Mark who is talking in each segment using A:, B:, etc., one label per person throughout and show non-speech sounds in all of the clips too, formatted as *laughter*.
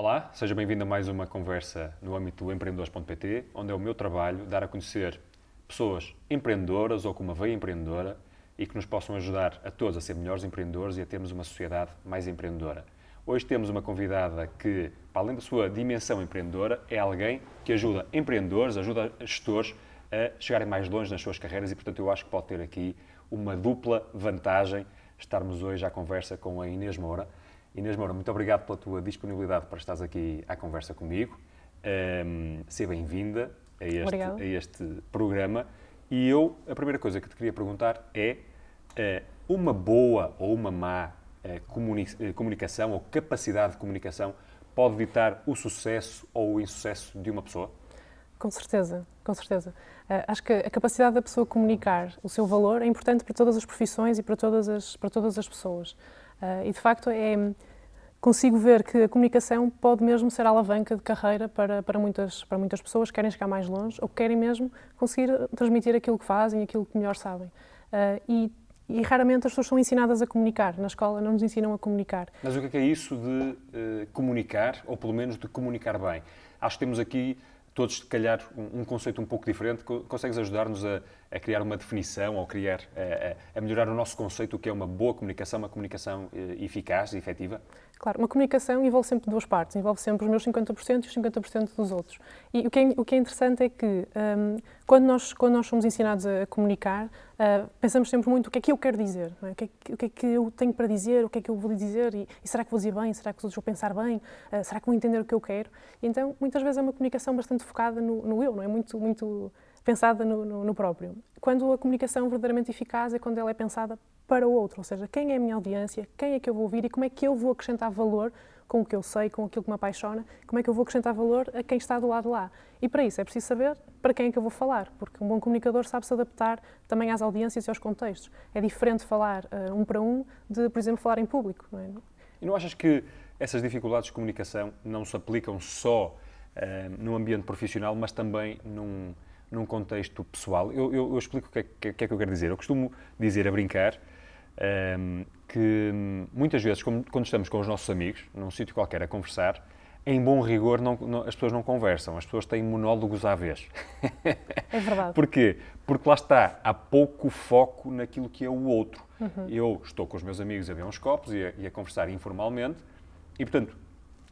A: Olá, seja bem-vindo a mais uma conversa no âmbito empreendedores.pt, onde é o meu trabalho dar a conhecer pessoas empreendedoras ou com uma veia empreendedora e que nos possam ajudar a todos a ser melhores empreendedores e a termos uma sociedade mais empreendedora. Hoje temos uma convidada que, para além da sua dimensão empreendedora, é alguém que ajuda empreendedores, ajuda gestores a chegarem mais longe nas suas carreiras e, portanto, eu acho que pode ter aqui uma dupla vantagem estarmos hoje à conversa com a Inês Moura, Inês Moura, muito obrigado pela tua disponibilidade para estares aqui à conversa comigo. Um, ehm, seja bem-vinda a, a, este programa. E eu, a primeira coisa que te queria perguntar é uh, uma boa ou uma má uh, comuni eh, comunicação ou capacidade de comunicação pode ditar o sucesso ou o insucesso de uma pessoa?
B: Com certeza, com certeza. Uh, acho que a capacidade da pessoa comunicar o seu valor é importante para todas as profissões e para todas as, para todas as pessoas. Uh, e de facto é, consigo ver que a comunicação pode mesmo ser alavanca de carreira para, para, muitas, para muitas pessoas que querem chegar mais longe ou que querem mesmo conseguir transmitir aquilo que fazem, aquilo que melhor sabem. Uh, e, e, raramente as pessoas são ensinadas a comunicar. Na escola não nos ensinam a comunicar.
A: Mas o que é, é isso de uh, comunicar, ou pelo menos de comunicar bem? Acho que temos aqui todos, se calhar, um, um, conceito um pouco diferente. Consegues ajudar-nos a, a, criar uma definição ou criar, a, a, melhorar o nosso conceito, o que é uma boa comunicação, uma comunicação eh, eficaz e efetiva?
B: Claro, uma comunicação envolve sempre duas partes, envolve sempre os meus 50% e os 50% dos outros. E o que é, o que é interessante é que um, quando, nós, quando nós somos ensinados a comunicar, uh, pensamos sempre muito o que é que eu quero dizer, é? O, que é que, o, que é que, eu tenho para dizer, o que é que eu vou dizer, e, e será que vou dizer bem, será que os outros vão pensar bem, uh, será que vão entender o que eu quero? E então, muitas vezes é uma comunicação bastante focada no, no eu, não é? Muito, muito pensada no, no, no próprio. Quando a comunicação verdadeiramente eficaz é quando ela é pensada para o outro, ou seja, quem é a minha audiência, quem é que eu vou ouvir e como é que eu vou acrescentar valor com o que eu sei, com aquilo que me apaixona, como é que eu vou acrescentar valor a quem está do lado lá. E para isso é preciso saber para quem é que eu vou falar, porque um bom comunicador sabe se adaptar também às audiências e aos contextos. É diferente falar uh, um para um de, por exemplo, falar em público. Não é?
A: E não achas que essas dificuldades de comunicação não se aplicam só uh, eh, no ambiente profissional, mas também num, num contexto pessoal? Eu, eu, eu explico o que, é, que, é que eu quero dizer. Eu costumo dizer a brincar um, ehm, que hum, muitas vezes, quando estamos com os nossos amigos, num sítio qualquer a conversar, em bom rigor, não, não, as pessoas não conversam, as pessoas têm monólogos à vez. É verdade. *laughs* Porquê? Porque lá está, há pouco foco naquilo que é o outro. Uhum. Eu estou com os meus amigos a ver uns copos e a, e a conversar informalmente, e portanto,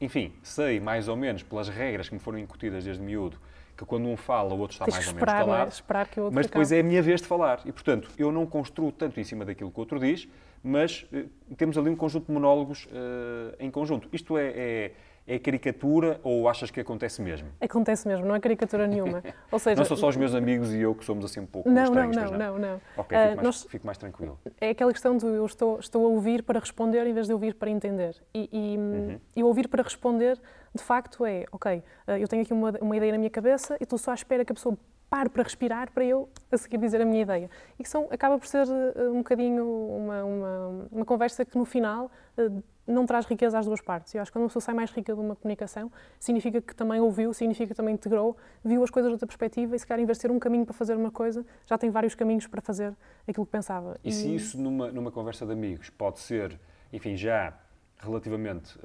A: enfim, sei mais ou menos pelas regras que me foram incutidas desde miúdo que quando um fala, o outro está Tens mais ou menos esperar, é? calado. É? Esperar
B: que o outro mas depois é a minha
A: vez de falar. E, portanto, eu não construo tanto em cima daquilo que o outro diz, mas uh, temos ali um conjunto de monólogos uh, em conjunto. Isto é, é, é, caricatura ou achas que acontece mesmo?
B: Acontece mesmo, não é caricatura nenhuma. *laughs* ou seja, não são só os meus
A: amigos e eu que somos assim um pouco não, estranhos, não, não, não, não, Ok, ah, fico, mais, nós... fico, mais, tranquilo.
B: É aquela questão de eu estou, estou a ouvir para responder em vez de ouvir para entender. E, e, uhum. e ouvir para responder de facto é, ok, eh, eu tenho aqui uma, uma ideia na minha cabeça e estou só à espera que a pessoa pare para respirar para eu a seguir dizer a minha ideia. E que são, acaba por ser eh, um bocadinho uma, uma, uma conversa que no final eh, não traz riqueza às duas partes. Eu acho que quando uma pessoa sai mais rica de uma comunicação, significa que também ouviu, significa que também integrou, viu as coisas de outra perspectiva e se calhar em vez de ter um caminho para fazer uma coisa, já tem vários caminhos para fazer aquilo que pensava. E, e... se isso
A: numa, numa conversa de amigos pode ser, enfim, já relativamente uh,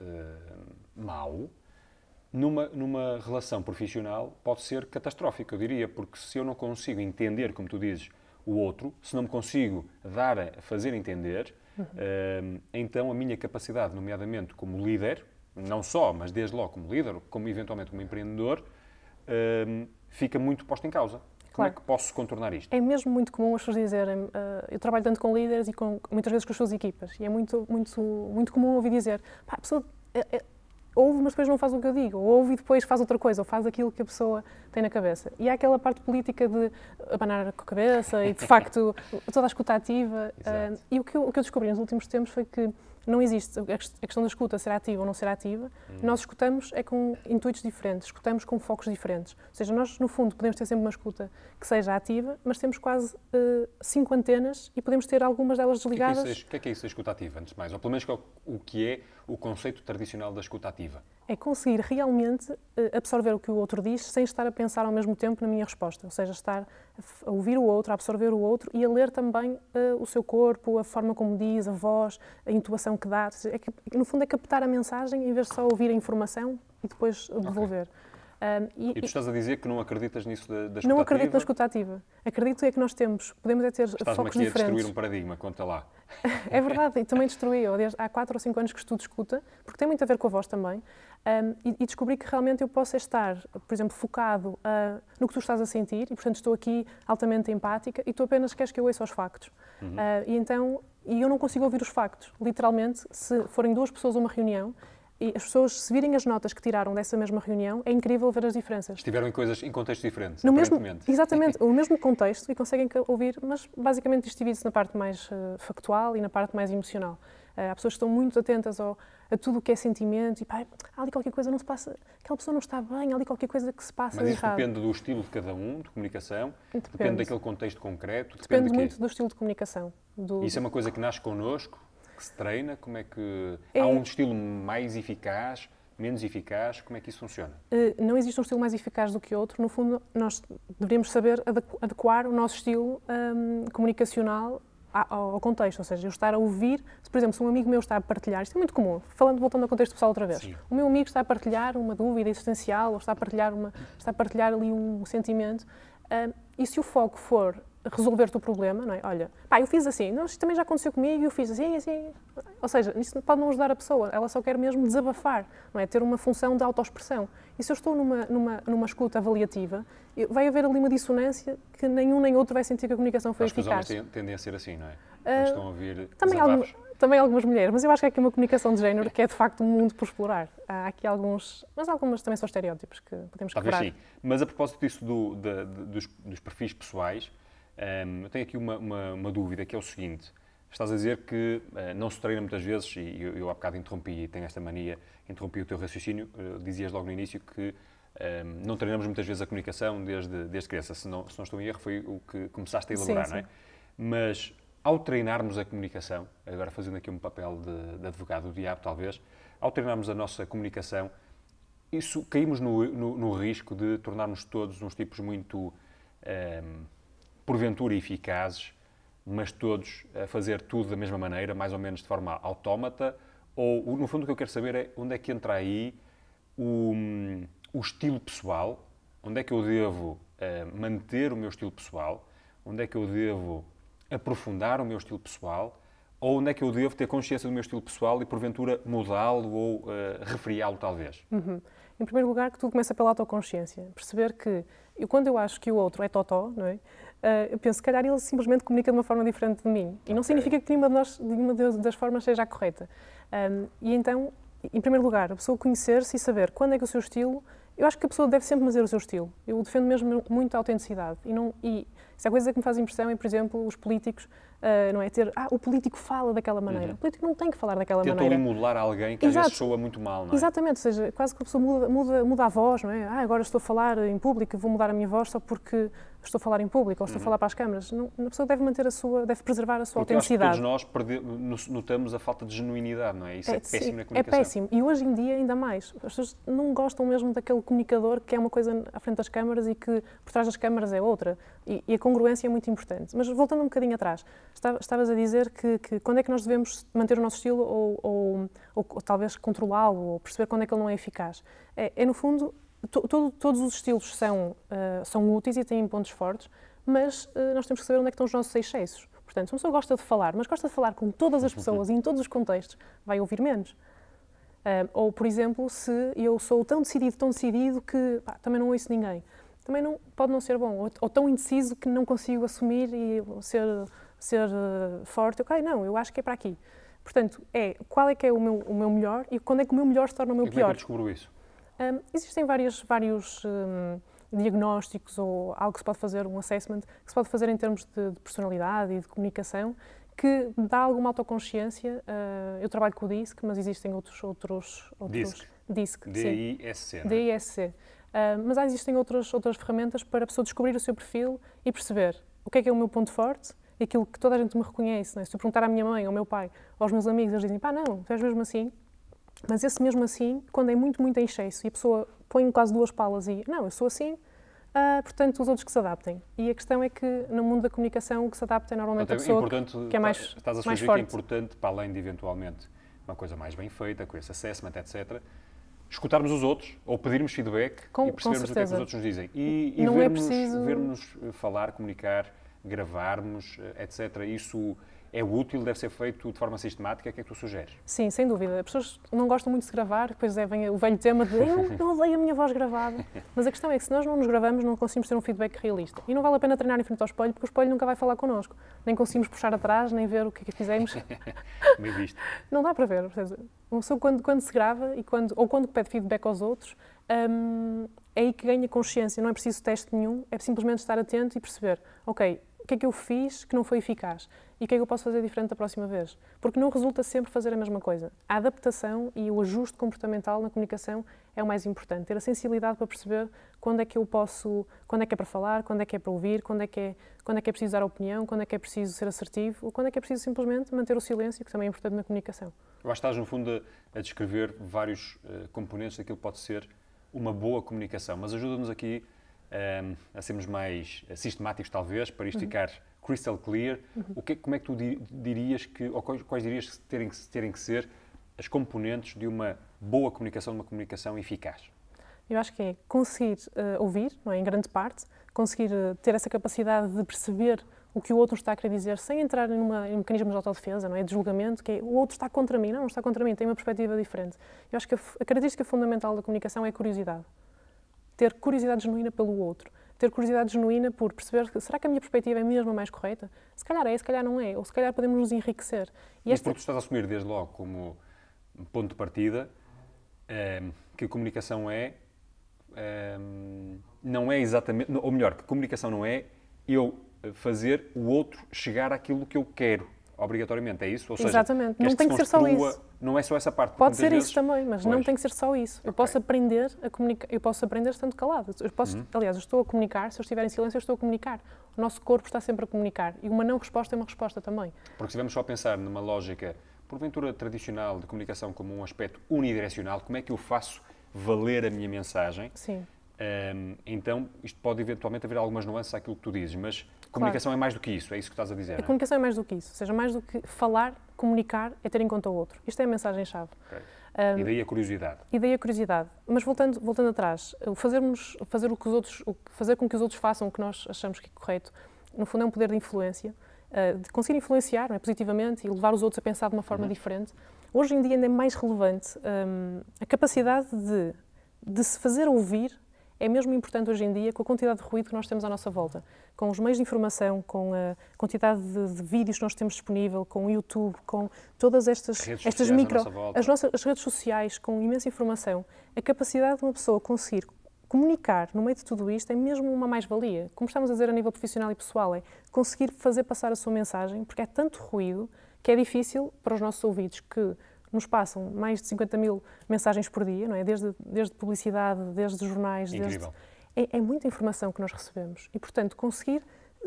A: mau, numa, numa relação profissional pode ser catastrófica, eu diria, porque se eu não consigo entender, como tu dizes, o outro, se não me consigo dar a fazer entender, uhum. uh, então a minha capacidade, nomeadamente como líder, não só, mas desde logo como líder, como eventualmente como empreendedor, uh, fica muito posta em causa. Claro. Como é que posso contornar isto?
B: É mesmo muito comum as pessoas dizerem, uh, eu trabalho tanto com líderes e com, muitas vezes com as suas equipas, e é muito, muito, muito comum ouvir dizer, pá, a pessoa eh, eh, ouve, mas depois não faz o que eu digo, ou ouve e depois faz outra coisa, ou faz aquilo que a pessoa tem na cabeça. E há aquela parte política de abanar com a cabeça e, de facto, *laughs* toda a escuta ativa. Uh, e o que, eu, o que, eu, descobri nos últimos tempos foi que não existe a questão da escuta ser ativa ou não ser ativa. Hum. Nós escutamos é com intuitos diferentes, escutamos com focos diferentes. Ou seja, nós, no fundo, podemos ter sempre uma escuta que seja ativa, mas temos quase uh, cinco antenas e podemos ter algumas delas é desligadas. É, o
A: que é que é isso, é que é isso a escuta ativa, antes de mais? Ou pelo menos é o que é o conceito tradicional da escuta ativa?
B: É conseguir realmente eh, absorver o que o outro diz sem estar a pensar ao mesmo tempo na minha resposta, ou seja, estar a ouvir o outro, a absorver o outro e a ler também uh, o seu corpo, a forma como diz, a voz, a intuação que dá. É que, no fundo, é captar a mensagem em vez de só ouvir a informação e depois devolver. Okay. Um, e, e, tu estás a
A: dizer que não acreditas nisso da, da escutativa? Não acredito na
B: escutativa. Acredito é que nós temos, podemos é ter estás focos diferentes. Estás a destruir um
A: paradigma, conta lá.
B: *laughs* é verdade, e também destruí. Há 4 ou 5 anos que estudo escuta, porque tem muito a ver com a voz também, um, e, e, descobri que realmente eu posso é estar, por exemplo, focado uh, no que tu estás a sentir, e portanto estou aqui altamente empática, e tu apenas queres que eu ouça os factos. Uhum. Uh, e então, e eu não consigo ouvir os factos. Literalmente, se forem duas pessoas a uma reunião, e as pessoas, se virem as notas que tiraram dessa mesma reunião, é incrível ver as diferenças.
A: Estiveram em coisas, em contextos diferentes, no mesmo
B: Exatamente, o mesmo contexto e conseguem ouvir, mas basicamente isto divide-se na parte mais uh, factual e na parte mais emocional. Uh, há pessoas que estão muito atentas ao, a tudo o que é sentimento e pá, há ali qualquer coisa não se passa, aquela pessoa não está bem, há ali qualquer coisa que se passa Mas isso errado. depende
A: do estilo de cada um, de comunicação, depende, depende daquele contexto concreto. Depende, depende muito
B: do estilo de comunicação. Do... Isso é uma
A: coisa que nasce connosco, que se treina? Como é que é... há um estilo mais eficaz? Menos eficaz, como é que isso funciona?
B: Eh, não existe um estilo mais eficaz do que outro. No fundo, nós deveríamos saber adequar o nosso estilo um, comunicacional ao contexto, ou seja, eu estar a ouvir, se por exemplo, se um amigo meu está a partilhar, isto é muito comum, falando, voltando ao contexto pessoal outra vez, Sim. o meu amigo está a partilhar uma dúvida existencial, ou está a partilhar, uma, está a partilhar ali um sentimento, hum, e se o foco for resolver-te o problema, não é? Olha, pá, eu fiz assim, não, isto também já aconteceu comigo e eu fiz assim, assim. Ou seja, isso pode não ajudar a pessoa, ela só quer mesmo desabafar, não é? Ter uma função de autoexpressão. E se eu estou numa, numa, numa escuta avaliativa, vai haver ali uma dissonância que nenhum nem outro vai sentir que a comunicação foi acho eficaz. Acho que os homens
A: tendem a ser assim, não é? Uh, estão a ouvir também,
B: algum, também algumas mulheres, mas eu acho que há aqui uma comunicação de género que é de facto um mundo por explorar. Há aqui alguns, mas algumas também são estereótipos que podemos Talvez quebrar. sim,
A: mas a propósito disso do, dos, dos perfis pessoais, um, ehm, eu tenho aqui uma, uma, uma, dúvida, que é o seguinte. Estás a dizer que uh, não se treina muitas vezes, e eu, eu há bocado interrompi, e tenho esta mania, interrompi o teu raciocínio, eh, dizias logo no início que um, ehm, não treinamos muitas vezes a comunicação desde, desde criança. Se não, se não estou em erro, foi o que começaste a elaborar, sim, sim. não é? Mas ao treinarmos a comunicação, agora fazendo aqui um papel de, de, advogado do diabo, talvez, ao treinarmos a nossa comunicação, isso caímos no, no, no risco de tornarmos todos uns tipos muito. Um, ehm, porventura eficazes, mas todos a fazer tudo da mesma maneira, mais ou menos de forma autómata? Ou, no fundo, o que eu quero saber é onde é que entra aí o, o estilo pessoal, onde é que eu devo uh, manter o meu estilo pessoal, onde é que eu devo aprofundar o meu estilo pessoal, ou onde é que eu devo ter consciência do meu estilo pessoal e, porventura, mudá-lo ou uh, refriá-lo, talvez?
B: Uhum. Em primeiro lugar, que tudo começa pela autoconsciência. Perceber que, eu, quando eu acho que o outro é totó, não é? Ah, eu penso, se calhar ele simplesmente comunica de uma forma diferente de mim. E não significa que nenhuma, de nós, nenhuma das formas seja a correta. Um, ah, e então, em primeiro lugar, a pessoa conhecer-se e saber quando é que o seu estilo. Eu acho que a pessoa deve sempre fazer o seu estilo. Eu defendo mesmo muito a autenticidade. E, não, e se há coisa que me faz impressão é, por exemplo, os políticos, uh, não é? Ter, ah, o político fala daquela uhum. maneira. Uhum. O político não tem que falar daquela maneira. Tentam imular
A: alguém que Exato. às vezes soa muito mal, não é? Exatamente,
B: ou seja, quase que a pessoa muda, muda, muda a voz, não é? Ah, agora estou a falar em público, vou mudar a minha voz só porque estou a falar em público ou estou uhum. a falar para as câmaras. Não, a pessoa deve manter a sua, deve preservar a sua Porque autenticidade.
A: Acho que todos nós notamos a falta de genuinidade, não é? Isso é, é péssimo sim, na é comunicação. É péssimo.
B: E hoje em dia ainda mais. As pessoas não gostam mesmo daquele comunicador que é uma coisa à frente das câmaras e que por trás das câmaras é outra. E, e a congruência é muito importante. Mas voltando um bocadinho atrás, estavas a dizer que, que, quando é que nós devemos manter o nosso estilo ou, ou, ou, ou talvez controlá-lo ou perceber quando é que ele não é eficaz. é, é no fundo todo, todos os estilos são, uh, são úteis e têm pontos fortes, mas uh, nós temos que saber onde é estão os nossos excessos. Portanto, se uma pessoa gosta de falar, mas gosta de falar com todas as pessoas e em todos os contextos, vai ouvir menos. Uh, ou, por exemplo, se eu sou tão decidido, tão decidido que pá, também não ouço ninguém, também não, pode não ser bom. Ou, ou tão indeciso que não consigo assumir e ser, ser forte. Ok, não, eu acho que é para aqui. Portanto, é qual é que é o meu, o meu melhor e quando é que o meu melhor se torna o meu e pior. Como é que descubro isso? Um, existem vários vários um, diagnósticos ou algo que se pode fazer, um assessment, que se pode fazer em termos de, de personalidade e de comunicação, que dá alguma autoconsciência. Uh, eu trabalho com o DISC, mas existem outros. outros, outros DISC. DISC DISC. É? Uh, mas há, existem outras, outras ferramentas para a pessoa descobrir o seu perfil e perceber o que é que é o meu ponto forte e aquilo que toda a gente me reconhece. Né? Se eu perguntar à minha mãe, ao meu pai, aos meus amigos, eles dizem: pá, não, tu és mesmo assim mas esse mesmo assim, quando é muito, muito encheço e a pessoa põe quase duas palas e não, eu sou assim, Uh, portanto, os outros que se adaptem. E a questão é que, no mundo da comunicação, o que se adapta é normalmente então, a pessoa que, que é mais Estás a sugerir que é
A: importante, para além de, eventualmente, uma coisa mais bem feita, com esse assessment, etc., escutarmos os outros, ou pedirmos feedback
B: com, e percebermos o que, é que os outros nos dizem. E, e Não é vermos, é preciso... vermos
A: eh, falar, comunicar, gravarmos, eh, etc. Isso é útil, deve ser feito de forma sistemática. O que é que tu sugeres?
B: Sim, sem dúvida. As pessoas não gostam muito de se gravar, depois é, vem o velho tema de eu não odeio a minha voz gravada. *laughs* Mas a questão é que se nós não nos gravamos, não conseguimos ter um feedback realista. E não vale a pena treinar em frente ao espelho, porque o espelho nunca vai falar connosco. Nem conseguimos puxar atrás, nem ver o que é que fizemos. visto. *laughs* Não dá para ver. uma pessoa quando, quando se grava e quando, ou quando pede feedback aos outros, hum, é aí que ganha consciência. Não é preciso teste nenhum, é simplesmente estar atento e perceber, ok, o que é que eu fiz que não foi eficaz? e o que é que eu posso fazer diferente da próxima vez? Porque não resulta sempre fazer a mesma coisa. A adaptação e o ajuste comportamental na comunicação é o mais importante. Ter a sensibilidade para perceber quando é que eu posso, quando é que é para falar, quando é que é para ouvir, quando é que é, quando é, que é preciso dar opinião, quando é que é preciso ser assertivo, ou quando é que é preciso simplesmente manter o silêncio, que também é importante na comunicação.
A: Eu acho que estás, no fundo, a, a descrever vários uh, componentes daquilo que pode ser uma boa comunicação, mas ajuda-nos aqui um, ehm, a sermos mais eh, sistemáticos, talvez, para isto uhum. ficar crystal clear, uhum. o que, é como é que tu dirias que, ou quais, quais dirias que terem, terem que ser as componentes de uma boa comunicação, de uma comunicação eficaz?
B: Eu acho que é conseguir uh, ouvir, não é? em grande parte, conseguir uh, ter essa capacidade de perceber o que o outro está a querer dizer sem entrar numa, em mecanismos de autodefesa, não é? de julgamento, que é, o outro está contra mim, não, não está contra mim, tem uma perspectiva diferente. Eu acho que a, a característica fundamental da comunicação é a curiosidade. Ter curiosidade genuína pelo outro ter curiosidade genuína por perceber será que a minha perspectiva é mesmo a mais correta? Se calhar é, se calhar não é, ou se calhar podemos nos enriquecer. E Mas esta...
A: porque estás a assumir desde logo como ponto de partida é, que a comunicação é, é, não é exatamente, ou melhor, que a comunicação não é eu eh, fazer o outro chegar àquilo que eu quero obrigatoriamente, é isso? Ou seja, Exatamente, não tem que, ser só isso. Não é só essa parte. Pode ser vezes... isso também, mas pois. não tem
B: que ser só isso. Okay. Eu posso aprender a comunicar, eu posso aprender estando calado. Eu posso, uhum. Aliás, eu estou a comunicar, se eu estiver em silêncio, eu estou a comunicar. O nosso corpo está sempre a comunicar e uma não resposta é uma resposta também.
A: Porque se vamos só pensar numa lógica, porventura tradicional, de comunicação como um aspecto unidirecional, como é que eu faço valer a minha mensagem? Sim. Um, então, isto pode eventualmente haver algumas nuances àquilo que tu dizes, mas Comunicação claro. é mais do que isso, é isso que estás a dizer. A não? É?
B: comunicação é mais do que isso, ou seja, mais do que falar, comunicar é ter em conta o outro. Isto é a mensagem-chave. Okay. Um, e daí a curiosidade. E daí a curiosidade. Mas voltando, voltando atrás, fazermos, fazer, o que os outros, fazer com que os outros façam o que nós achamos que é correto, no fundo é um poder de influência, ah, de conseguir influenciar é, positivamente e levar os outros a pensar de uma forma uhum. diferente. Hoje em dia ainda é mais relevante um, a capacidade de, de se fazer ouvir é mesmo importante hoje em dia com a quantidade de ruído que nós temos à nossa volta, com os meios de informação, com a quantidade de, de vídeos que nós temos disponível, com o YouTube, com todas estas redes estas micro as nossas as redes sociais com imensa informação, a capacidade de uma pessoa conseguir comunicar no meio de tudo isto é mesmo uma mais-valia. Como estamos a dizer a nível profissional e pessoal, é conseguir fazer passar a sua mensagem, porque é tanto ruído que é difícil para os nossos ouvidos que nos passam mais de 50 mil mensagens por dia, não é? desde, desde publicidade, desde jornais. Desde... É, é muita informação que nós recebemos. E, portanto, conseguir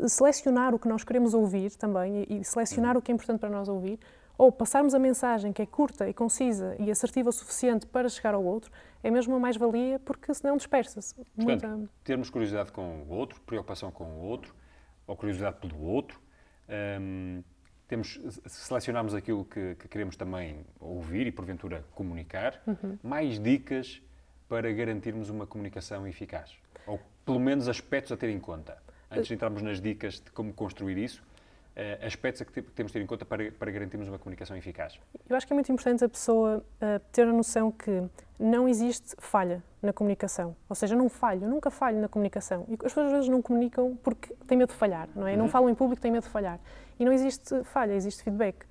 B: selecionar o que nós queremos ouvir também e, e selecionar uhum. o que é importante para nós ouvir, ou passarmos a mensagem que é curta e concisa e assertiva o suficiente para chegar ao outro, é mesmo uma mais-valia, porque senão dispersa-se. Muita...
A: termos curiosidade com o outro, preocupação com o outro, ou curiosidade pelo outro. Hum temos, selecionamos aquilo que, que, queremos também ouvir e, porventura, comunicar, uhum. mais dicas para garantirmos uma comunicação eficaz. Ou, pelo menos, aspectos a ter em conta. Antes de entrarmos nas dicas de como construir isso, eh, aspectos a que temos de ter em conta para, para garantirmos uma comunicação eficaz?
B: Eu acho que é muito importante a pessoa uh, ter a noção que não existe falha na comunicação. Ou seja, não falho, nunca falho na comunicação. E as pessoas às vezes não comunicam porque têm medo de falhar, não é? Uhum. Não falam em público, têm medo de falhar. E não existe falha, existe feedback.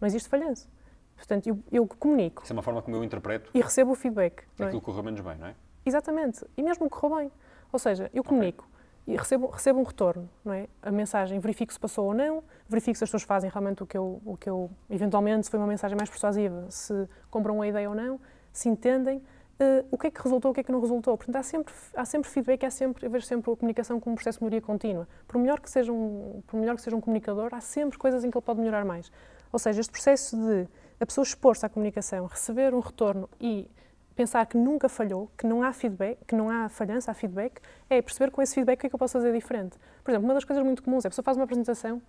B: Não existe falhanço. Portanto, eu, eu comunico.
A: Isso é uma forma como eu interpreto. E recebo o
B: feedback. É aquilo que
A: correu menos bem, não é?
B: Exatamente. E mesmo que correu bem. Ou seja, eu comunico okay. e recebo, recebo um retorno, não é? A mensagem, verifico se passou ou não, verifico se as pessoas fazem realmente o que eu, o que eu eventualmente, se foi uma mensagem mais persuasiva, se compram a ideia ou não, se entendem uh, o que é que resultou, o que é que não resultou. Portanto, há sempre, há sempre feedback, há sempre, eu vejo sempre a comunicação como um processo de melhoria contínua. Por melhor, que seja um, por melhor que seja um comunicador, há sempre coisas em que ele pode melhorar mais. Ou seja, este processo de a pessoa exposta à comunicação, receber um retorno e pensar que nunca falhou, que não há feedback, que não há falhança, há feedback, é perceber com esse feedback o que é que eu posso fazer diferente. Por exemplo, uma das coisas muito comuns é a pessoa faz uma apresentação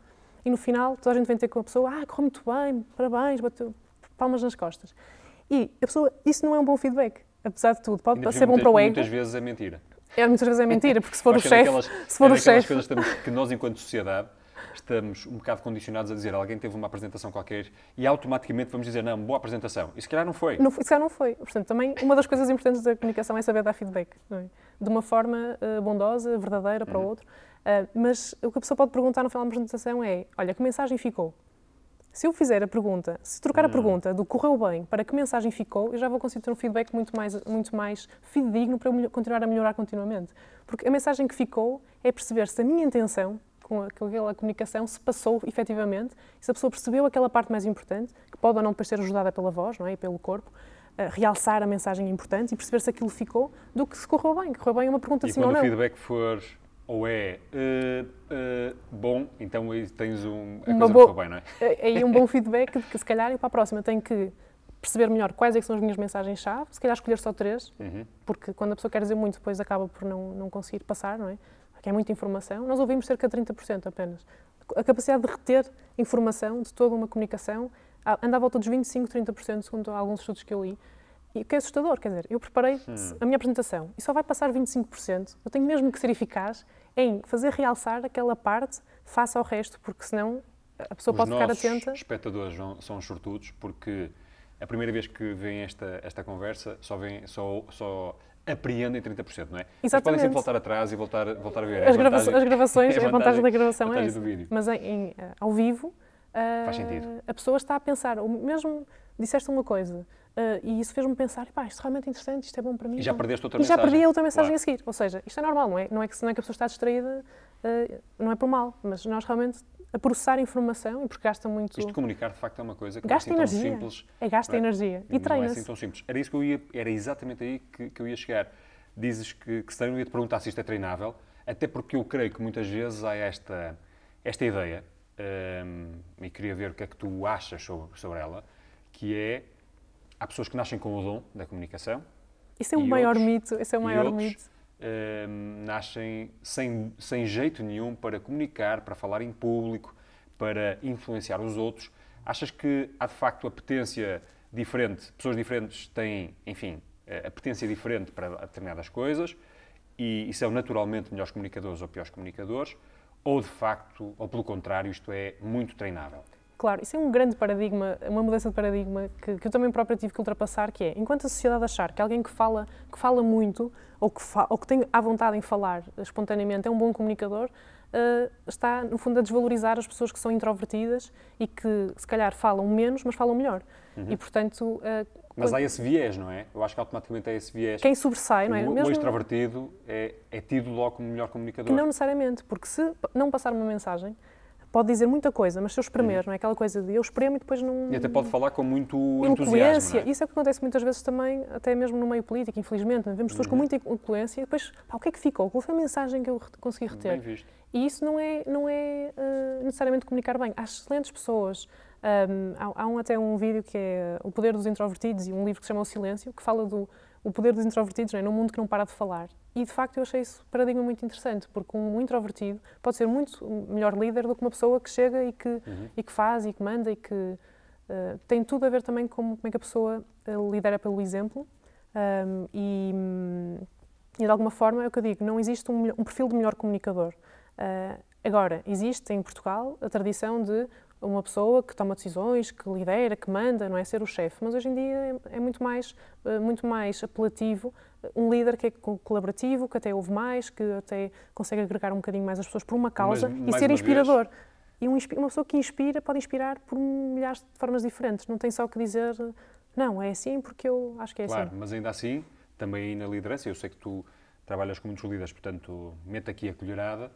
B: e no final toda a gente vem ter com a pessoa, ah, correu muito bem, parabéns, bateu palmas nas costas. E a pessoa, isso não é um bom feedback apesar de tudo. Pode ser bom para o ego. Muitas
A: vezes é mentira.
B: É, muitas vezes é mentira, porque se for *laughs* o é chefe. Se for é o chefe.
A: coisas que nós, enquanto sociedade, estamos um bocado condicionados a dizer alguém teve uma apresentação qualquer e automaticamente vamos dizer, não, boa apresentação. E se calhar não foi. Não,
B: se calhar não foi. Portanto, também uma das coisas importantes da comunicação é saber dar feedback. É? De uma forma uh, bondosa, verdadeira para uhum. o outro. Uh, mas o que a pessoa pode perguntar no final da apresentação é: olha, que mensagem ficou? Se eu fizer a pergunta, se trocar a hum. pergunta do correu bem para que mensagem ficou, eu já vou conseguir ter um feedback muito mais, muito mais fidedigno para eu continuar a melhorar continuamente. Porque a mensagem que ficou é perceber se a minha intenção com aquela comunicação se passou efetivamente, se a pessoa percebeu aquela parte mais importante, que pode ou não depois ser ajudada pela voz não é? e pelo corpo, a eh, realçar a mensagem importante e perceber se aquilo ficou, do que se correu bem. Correu bem é uma pergunta e assim ou não. E quando o
A: feedback for ou é uh, uh, bom, então aí tens um, a Uma coisa boa, bem, não é? *laughs* Eh, aí um bom
B: feedback de que se calhar eu para a próxima tenho que perceber melhor quais é são as minhas mensagens-chave, se calhar escolher só três, uhum. porque quando a pessoa quer dizer muito depois acaba por não, não conseguir passar, não é? Porque é muita informação. Nós ouvimos cerca de 30% apenas. A capacidade de reter informação de toda uma comunicação anda à volta dos 25, 30%, segundo alguns estudos que eu li. E o que é assustador, quer dizer, eu preparei a minha apresentação e só vai passar 25%. Eu tenho mesmo que ser eficaz em fazer realçar aquela parte face ao resto, porque senão a pessoa Os pode ficar atenta. Os
A: espectadores são sortudos porque a primeira vez que vêm esta, esta conversa só, vem, só, só apreendem 30%, não é?
B: Exatamente. Mas podem sempre voltar atrás e voltar, voltar a ver. As, é as gravações, a, vantagem, a vantagem da gravação é vantagem é essa. vídeo. Mas em, em, eh, ao vivo, uh, a pessoa está a pensar, o mesmo disseste uma coisa, Uh, e isso fez-me pensar, pá, isto é realmente interessante, isto é bom para mim. E já então perdeste outra e mensagem. já perdi a outra mensagem claro. a seguir. Ou seja, isto é normal, não é? Não é que, não é que a pessoa está distraída, uh, não é por mal, mas nós realmente a processar informação e porque gasta muito. Isto de comunicar
A: de facto é uma coisa que é assim é gasta não é assim energia. tão simples. É gasta é? energia e treina. Não é assim tão simples. Era isso que eu ia, era exatamente aí que, que eu ia chegar. Dizes que, que se eu ia te perguntar se isto é treinável, até porque eu creio que muitas vezes há esta, esta ideia, um, e queria ver o que é que tu achas sobre, sobre ela, que é há pessoas que nascem com o dom da comunicação.
B: Isso é um maior outros, mito. Isso é o maior outros, mito.
A: Um, ehm, nascem sem, sem jeito nenhum para comunicar, para falar em público, para influenciar os outros. Achas que há de facto a potência diferente, pessoas diferentes têm, enfim, eh, a potência diferente para determinadas coisas e, e são naturalmente melhores comunicadores ou piores comunicadores, ou de facto, ou pelo contrário, isto é muito treinável?
B: claro. Isso é um grande paradigma, uma mudança de paradigma que, que eu também própria tive que ultrapassar, que é, enquanto a sociedade achar que alguém que fala, que fala muito ou que, fa, ou que tem à vontade em falar espontaneamente é um bom comunicador, uh, está, no fundo, a desvalorizar as pessoas que são introvertidas e que, se calhar, falam menos, mas falam melhor. Uhum. E, portanto... Uh,
A: mas há esse viés, não é? Eu acho que automaticamente há é esse viés. Quem sobressai, não é? O, Mesmo... o extrovertido é, é tido logo como melhor comunicador. Que não
B: necessariamente, porque se não passar uma mensagem, pode dizer muita coisa, mas se eu espremer, uhum. não é aquela coisa de eu espremo e depois não. E até pode falar com
A: muito entusiasmo. É?
B: Isso é o que acontece muitas vezes também, até mesmo no meio político, infelizmente. Vemos pessoas uhum. com muita incoerência e depois, pá, o que é que ficou? Qual foi a mensagem que eu consegui reter? Bem visto. E isso não é, não é uh, necessariamente comunicar bem. Há excelentes pessoas. Um, ehm, há, há um, até um vídeo que é eh, O Poder dos Introvertidos e um livro que se chama O Silêncio, que fala do o poder dos introvertidos né, num mundo que não para de falar. E de facto eu achei isso paradigma muito interessante, porque um introvertido pode ser muito melhor líder do que uma pessoa que chega e que, uhum. e que faz e que manda e que uh, tem tudo a ver também com como é que a pessoa eh, lidera pelo exemplo. Um, e, hum, e, de alguma forma é o que eu digo, não existe um, um perfil de melhor comunicador. Uh, agora, existe em Portugal a tradição de uma pessoa que toma decisões, que lidera, que manda, não é ser o chefe, mas hoje em dia é muito mais, eh, muito mais apelativo eh, um líder que é colaborativo, que até ouve mais, que até consegue agregar um bocadinho mais as pessoas por uma causa mas, e ser inspirador. Vez. E um, uma pessoa que inspira pode inspirar por milhares de formas diferentes, não tem só que dizer não, é assim porque eu acho que é claro, assim. Claro, mas
A: ainda assim, também na liderança, eu sei que tu trabalhas com muitos líderes, portanto, mete aqui a colherada.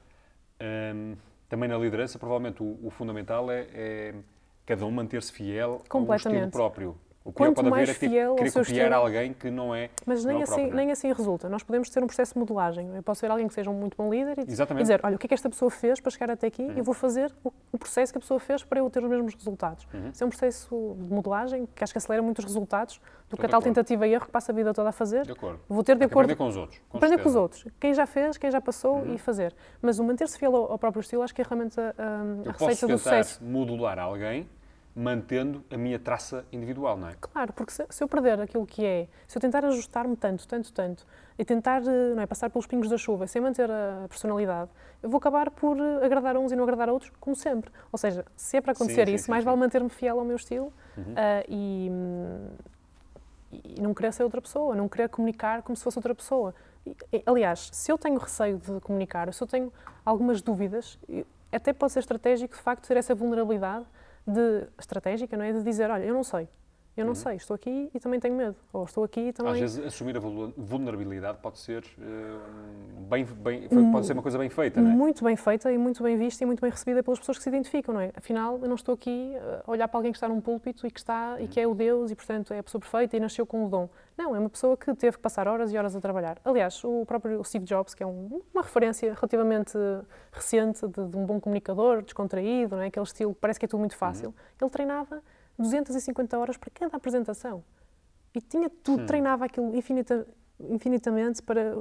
A: Hum, também na liderança, provavelmente o, o fundamental é, é cada um manter-se fiel ao estilo próprio. O pior Quanto pode mais haver é tipo, fiel querer copiar estilo. alguém que não é. Mas é nem, assim, próprio, é? nem
B: assim resulta. Nós podemos ter um processo de modelagem. Eu posso ver alguém que seja um muito bom líder e, Exatamente. dizer: olha, o que é que esta pessoa fez para chegar até aqui uhum. eu vou fazer o, o, processo que a pessoa fez para eu ter os mesmos resultados. Uhum. Isso é um processo de modelagem que acho que acelera muitos resultados do que a tal tentativa e erro que passa a vida toda a fazer. De acordo. Vou ter de acordo. Aprender com os outros. Com aprender certeza. com os outros. Quem já fez, quem já passou uhum. e fazer. Mas o manter-se fiel ao, ao, próprio estilo acho que é realmente a, a, a receita do sucesso. Eu posso
A: modular alguém mantendo a minha traça individual, não é?
B: Claro, porque se, se eu perder aquilo que é, se eu tentar ajustar-me tanto, tanto, tanto, e tentar eh, não é, passar pelos pingos da chuva sem manter a personalidade, eu vou acabar por eh, agradar a uns e não agradar a outros, como sempre. Ou seja, se é para acontecer sim, sim, isso, sim, mais vale manter-me fiel ao meu estilo uhum. uh, e, e não querer ser outra pessoa, não querer comunicar como se fosse outra pessoa. E, aliás, se eu tenho receio de comunicar, se eu tenho algumas dúvidas, até pode ser estratégico, de facto, ter essa vulnerabilidade de estratégica, não é? De dizer, olha, eu não sei, eu não uhum. sei, estou aqui e também tenho medo, ou estou aqui e também... Às vezes
A: assumir a vulnerabilidade pode ser, uh, bem, bem, pode ser uma coisa bem feita, não é? Muito
B: bem feita e muito bem vista e muito bem recebida pelas pessoas que se identificam, não é? Afinal, eu não estou aqui eh, a olhar para alguém que está num púlpito e que, está, uhum. e que é o Deus e, portanto, é a pessoa perfeita e nasceu com o dom. Não, é uma pessoa que teve que passar horas e horas a trabalhar. Aliás, o próprio Steve Jobs, que é um, uma referência relativamente recente de, de, um bom comunicador, descontraído, não é? aquele estilo que parece que é tudo muito uhum. fácil, uhum. ele treinava 250 horas para cada apresentação. E tinha tudo, treinava aquilo infinita, infinitamente para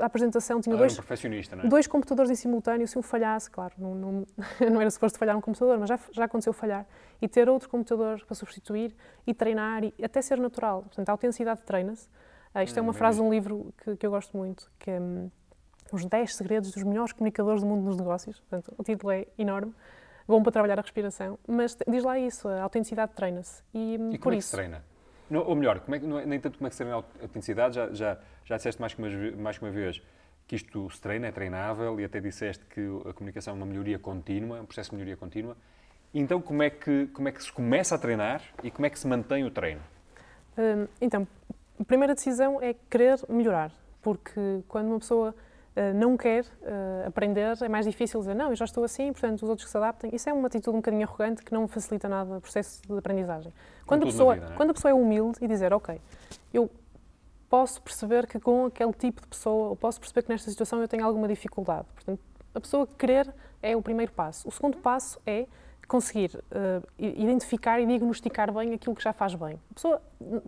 B: a apresentação. Tinha ah, dois, um é? dois computadores em simultâneo. Se um falhasse, claro, não, não, *laughs* não era suposto falhar um computador, mas já, já aconteceu falhar. E ter outro computador para substituir e treinar, e até ser natural. Portanto, a autenticidade treina-se. Ah, isto é hum, é uma frase de um livro que, que, eu gosto muito, que é um, Os 10 Segredos dos Melhores Comunicadores do Mundo nos Negócios. Portanto, o título é enorme. Bom para trabalhar a respiração, mas diz lá isso, a autenticidade treina-se. E, hum, e por como isso, é que se treina?
A: Não, ou melhor, como é que, é, nem tanto como é que se treina a autenticidade, já, já, já disseste mais que, uma, mais que uma vez que isto se treina, é treinável, e até disseste que a comunicação é uma melhoria contínua, é um processo de melhoria contínua. Então, como é que, como é que se começa a treinar e como é que se mantém o treino?
B: Hum, então, a primeira decisão é querer melhorar, porque quando uma pessoa eh, não quer eh, aprender, é mais difícil dizer não, eu já estou assim, portanto os outros que se adaptem. Isso é uma atitude um bocadinho arrogante que não facilita nada o processo de aprendizagem. Quando a, pessoa, vida, é? quando a pessoa é humilde e dizer, ok, eu posso perceber que com aquele tipo de pessoa, eu posso perceber que nesta situação eu tenho alguma dificuldade. Portanto, a pessoa querer é o primeiro passo. O segundo passo é conseguir uh, identificar e diagnosticar bem aquilo que já faz bem. A pessoa,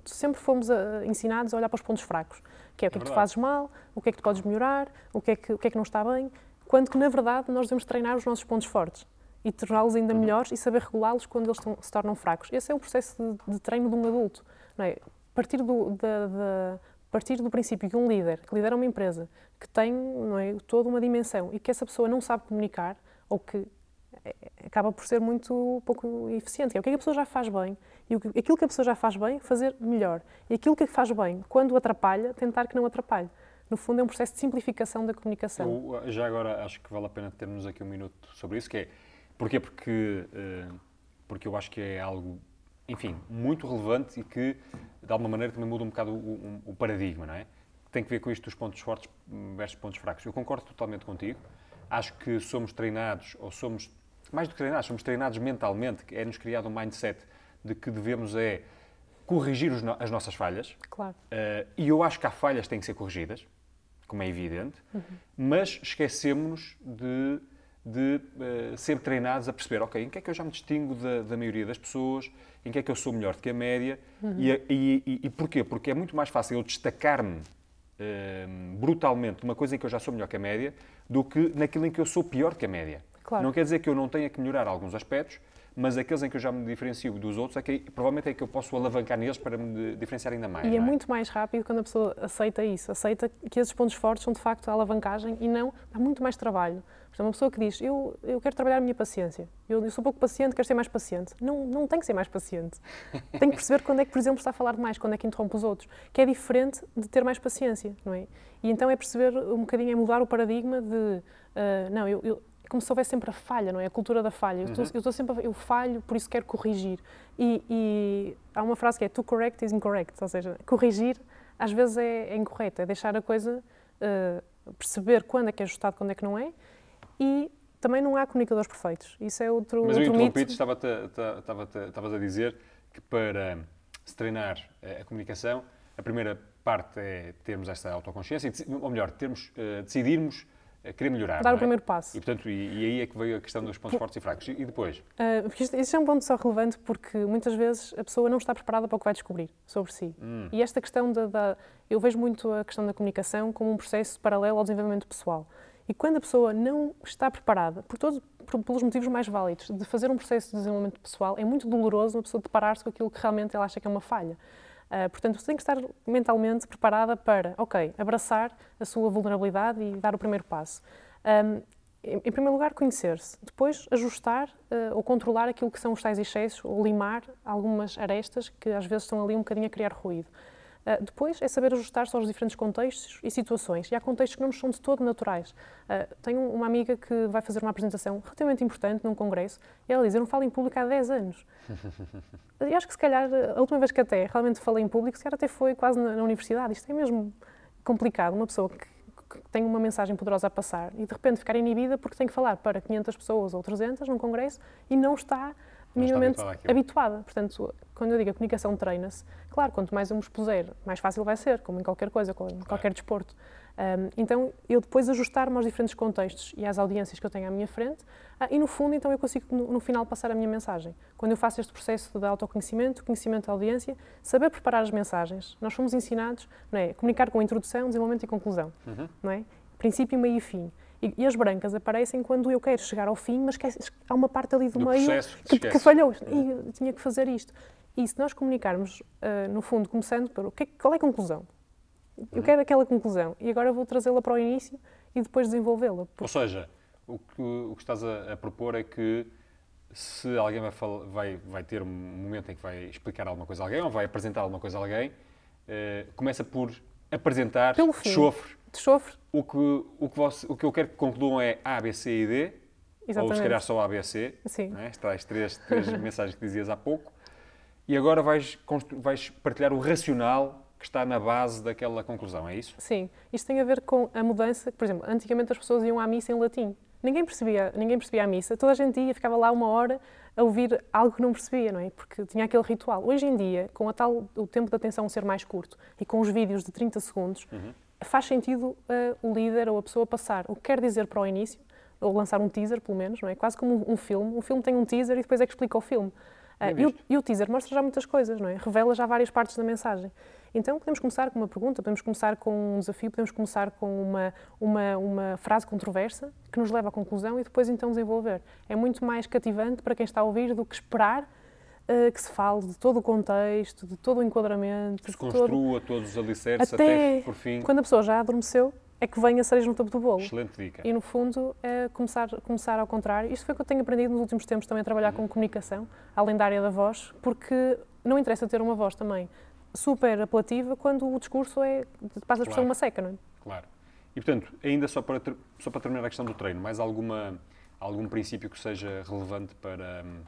B: sempre fomos ensinados a olhar para os pontos fracos que é o que é, que tu é fazes mal, o que é que tu podes melhorar, o que, é que, o que é que não está bem, quando que, na verdade, nós devemos treinar os nossos pontos fortes e torná-los ainda uhum. melhores e saber regulá-los quando eles se tornam fracos. Esse é o processo de, de treino de um adulto. Não é? partir, do, da, partir do princípio que um líder, que lidera uma empresa, que tem não é, toda uma dimensão e que essa pessoa não sabe comunicar ou que é, acaba por ser muito pouco eficiente. É o que, é que a pessoa já faz bem e aquilo que a pessoa já faz bem, fazer melhor. E aquilo que faz bem, quando atrapalha, tentar que não atrapalhe. No fundo, é um processo de simplificação da comunicação. Eu,
A: eh, já agora acho que vale a pena termos aqui um minuto sobre isso, que é porquê? Porque, eh, porque eu acho que é algo, enfim, muito relevante e que, de alguma maneira, também muda um bocado o, o paradigma, não é? Tem que ver com isto dos pontos fortes versus pontos fracos. Eu concordo totalmente contigo. Acho que somos treinados, ou somos, mais do que treinados, somos treinados mentalmente, é-nos criado um mindset de que devemos é corrigir no as nossas falhas. Claro. Uh, e eu acho que há falhas que têm que ser corrigidas, como é evidente, uhum. mas esquecemos de, de uh, ser treinados a perceber, ok, em que é que eu já me distingo da, da maioria das pessoas, em que é que eu sou melhor do que a média, uhum. e, e, e, e, porquê? Porque é muito mais fácil eu destacar-me uh, brutalmente numa uma coisa em que eu já sou melhor que a média do que naquilo em que eu sou pior que a média. Claro. Não quer dizer que eu não tenha que melhorar alguns aspectos, mas aqueles em que eu já me diferencio dos outros, é que, provavelmente é que eu posso alavancar neles para me diferenciar ainda mais. E é? é? muito
B: mais rápido quando a pessoa aceita isso, aceita que esses pontos fortes são de facto a alavancagem e não dá muito mais trabalho. Portanto, uma pessoa que diz, eu, eu quero trabalhar a minha paciência, eu, eu, sou pouco paciente, quero ser mais paciente. Não, não tem que ser mais paciente. *laughs* Tem que perceber quando é que, por exemplo, está a falar demais, quando é que interrompe os outros, que é diferente de ter mais paciência, não é? E então é perceber um bocadinho, é mudar o paradigma de, uh, não, eu, eu é como se houvesse sempre a falha, não é? A cultura da falha. Uhum. Eu estou sempre, a, eu falho, por isso quero corrigir. E, e, há uma frase que é to correct is incorrect, ou seja, corrigir às vezes é, é incorreto, é deixar a coisa uh, perceber quando é que é ajustado, quando é que não é. E também não há comunicadores perfeitos. Isso é outro Mas outro eu interrompi-te,
A: estavas a dizer que para se treinar eh, a, comunicação, a primeira parte é termos esta autoconsciência, ou melhor, termos, uh, decidirmos a querer melhorar. Dar é? o primeiro passo. E, portanto, e, e, aí é que veio a questão dos pontos fortes e fracos. E, e depois?
B: Uh, isto, isto, é um ponto só relevante porque muitas vezes a pessoa não está preparada para o que vai descobrir sobre si. Hum. E esta questão da, da. Eu vejo muito a questão da comunicação como um processo paralelo ao desenvolvimento pessoal. E quando a pessoa não está preparada, por todos, por, pelos motivos mais válidos, de fazer um processo de desenvolvimento pessoal, é muito doloroso uma pessoa deparar-se com aquilo que realmente ela acha que é uma falha. Uh, portanto, tem que estar mentalmente preparada para, ok, abraçar a sua vulnerabilidade e dar o primeiro passo. Um, em, primeiro lugar, conhecer-se. Depois, ajustar uh, ou controlar aquilo que são os tais excessos, ou limar algumas arestas que às vezes estão ali um bocadinho a criar ruído. Uh, depois é saber ajustar-se aos diferentes contextos e situações. E há contextos que não nos são de todo naturais. Uh, tenho uma amiga que vai fazer uma apresentação relativamente importante num congresso e ela diz: Eu não falo em público há 10 anos.
A: *laughs*
B: e acho que, se calhar, a última vez que até realmente falei em público, se calhar até foi quase na, na universidade. Isto é mesmo complicado. Uma pessoa que, que tem uma mensagem poderosa a passar e de repente ficar inibida porque tem que falar para 500 pessoas ou 300 num congresso e não está minimamente habituada. Portanto, quando eu digo a comunicação treina-se, claro, quanto mais eu me expuser, mais fácil vai ser, como em qualquer coisa, como em qualquer desporto. Um, então, eu depois ajustar-me aos diferentes contextos e às audiências que eu tenho à minha frente, ah, e no fundo, então, eu consigo no, no, final passar a minha mensagem. Quando eu faço este processo de autoconhecimento, conhecimento da audiência, saber preparar as mensagens. Nós fomos ensinados, não é? Comunicar com introdução, desenvolvimento e conclusão, uhum. não é? Princípio, meio e fim. E, e, as brancas aparecem quando eu quero chegar ao fim, mas há uma parte ali do, do meio que, que, falhou. E tinha que fazer isto. E se nós comunicarmos, uh, no fundo, começando pelo é que, qual é a conclusão? Eu uhum. quero aquela conclusão e agora vou trazê-la para o início e depois desenvolvê-la. Porque...
A: Ou seja, o que, o que estás a, a, propor é que se alguém vai, vai, vai, ter um momento em que vai explicar alguma coisa a alguém ou vai apresentar alguma coisa a alguém, eh, começa por apresentar Pelo fim, de chofre. De chofre. O que, o, que você, o que eu quero que concluam é A, B, C e D,
B: Exatamente. ou se calhar só
A: A, B, C. Sim. Né? Traz três, três *laughs* mensagens que dizias há pouco. E agora vais, vais partilhar o racional que está na base daquela conclusão, é isso?
B: Sim. Isto tem a ver com a mudança. Por exemplo, antigamente as pessoas iam à missa em latim ninguém percebia, ninguém percebia a missa, toda a gente ia, ficava lá uma hora a ouvir algo que não percebia, não é? Porque tinha aquele ritual. Hoje em dia, com a tal, o tempo de atenção ser mais curto e com os vídeos de 30 segundos, uhum. faz sentido uh, o líder ou a pessoa passar o que quer dizer para o início, ou lançar um teaser, pelo menos, não é? Quase como um, um filme. Um filme tem um teaser e depois é que explica o filme. Uh, e, o, e, o, teaser mostra já muitas coisas, não é? Revela já várias partes da mensagem. Então podemos começar com uma pergunta, podemos começar com um desafio, podemos começar com uma, uma, uma frase controversa que nos leva à conclusão e depois então desenvolver. É muito mais cativante para quem está a ouvir do que esperar eh, que se fale de todo o contexto, de todo o enquadramento. Que se construa
A: todo... todos os alicerces até, até, por fim. Quando a
B: pessoa já adormeceu, é que vem a cereja no topo do bolo. Excelente dica. E no fundo, é começar, começar ao contrário. Isto foi o que eu tenho aprendido nos últimos tempos também a trabalhar com uhum. comunicação, além da área da voz, porque não interessa ter uma voz também super apelativa quando o discurso é, passa a expressão, uma seca, não é?
A: Claro. E, portanto, ainda só para, só para terminar a questão do treino, mais alguma, algum princípio que seja relevante para, um,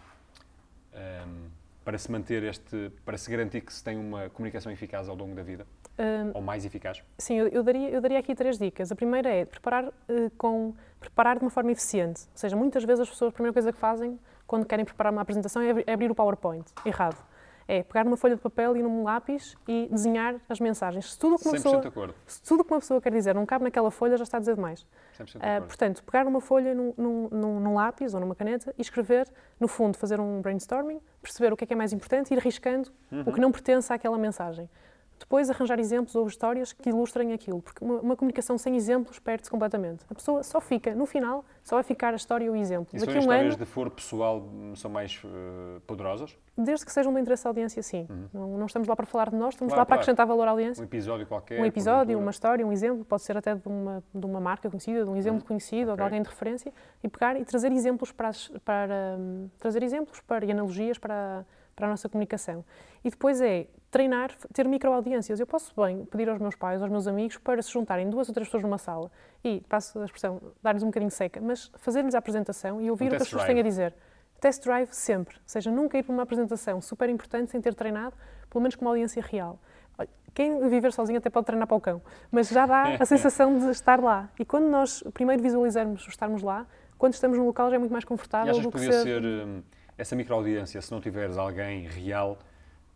A: hum, para se manter este, para se garantir que se tem uma comunicação eficaz ao longo da vida?
B: Um, ou mais eficaz? Sim, eu, eu, daria, eu daria aqui três dicas. A primeira é preparar, uh, com, preparar de uma forma eficiente. Ou seja, muitas vezes as pessoas, a primeira coisa que fazem quando querem preparar uma apresentação é, é abrir o PowerPoint. Errado é pegar numa folha de papel e num lápis e desenhar as mensagens. Se tudo o que uma, pessoa, se tudo que uma pessoa quer dizer não cabe naquela folha, já está a dizer demais. Uh, portanto, pegar uma folha num, num, num, lápis ou numa caneta e escrever, no fundo, fazer um brainstorming, perceber o que é que é mais importante e ir riscando uhum. o que uhum. não pertence àquela mensagem. Depois, arranjar exemplos ou histórias que ilustrem aquilo, porque uma, uma comunicação sem exemplos perde-se completamente. A pessoa só fica, no final, só vai ficar a história ou o exemplo. E Daqui são um histórias
A: ano, de foro pessoal são mais uh, poderosas?
B: Desde que sejam do interesse da audiência, sim. Uhum. Não, não, estamos lá para falar de nós, estamos claro, lá para claro. acrescentar valor à audiência. Um episódio qualquer. Um episódio, uma né? história, um exemplo, pode ser até de uma, de uma marca conhecida, de um exemplo uhum. conhecido okay. ou de alguém de referência, e pegar e trazer exemplos para, para um, trazer exemplos para, e analogias para, para a nossa comunicação. E depois é treinar, ter micro audiências. Eu posso bem pedir aos meus pais, aos meus amigos, para se juntarem duas ou três pessoas numa sala e, passo a expressão, dar-lhes um bocadinho seca, mas fazer-lhes a apresentação e ouvir um o que as pessoas drive. têm a dizer. Test drive sempre, ou seja, nunca ir para uma apresentação super importante sem ter treinado, pelo menos com uma audiência real. Quem viver sozinho até pode treinar para o cão, mas já dá *laughs* a sensação de estar lá. E quando nós primeiro visualizarmos estarmos lá, quando estamos num local já é muito mais confortável. E achas que podia ser,
A: ser hum, micro audiência, se não tiveres alguém real,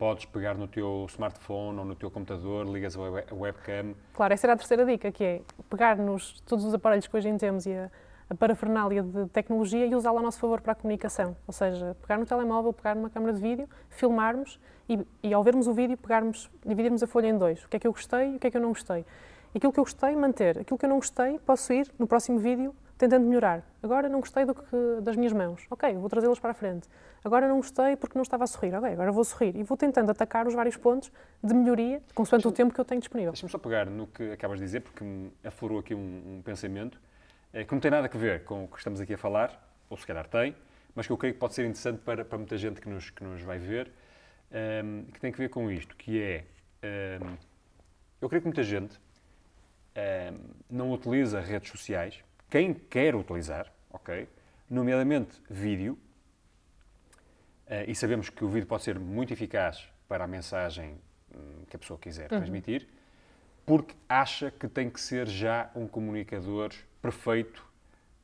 A: podes pegar no teu smartphone ou no teu computador, ligas a webcam.
B: Claro, essa era a terceira dica, que é pegar nos todos os aparelhos que hoje em temos e a, a parafernália de tecnologia e usá-la a nosso favor para a comunicação. Ou seja, pegar no telemóvel, pegar numa câmara de vídeo, filmarmos e, e ao vermos o vídeo, pegarmos, dividirmos a folha em dois. O que é que eu gostei e o que é que eu não gostei. Aquilo que eu gostei, manter. Aquilo que eu não gostei, posso ir no próximo vídeo tentando melhorar. Agora não gostei do que, das minhas mãos. Ok, vou trazê-las para a frente. Agora não gostei porque não estava a sorrir. Ok, agora vou sorrir. E vou tentando atacar os vários pontos de melhoria, consoante o tempo que eu tenho disponível. Deixa-me só
A: pegar no que acabas de dizer, porque aflorou aqui um, um pensamento é, que não tem nada a ver com o que estamos aqui a falar, ou se calhar tem, mas que eu creio que pode ser interessante para, para muita gente que nos, que nos vai ver, um, ehm, que tem a ver com isto, que é... Um, ehm, eu creio que muita gente ehm, não utiliza redes sociais quem quer utilizar, ok? Nomeadamente vídeo, eh, e sabemos que o vídeo pode ser muito eficaz para a mensagem hum, que a pessoa quiser uhum. transmitir, porque acha que tem que ser já um comunicador perfeito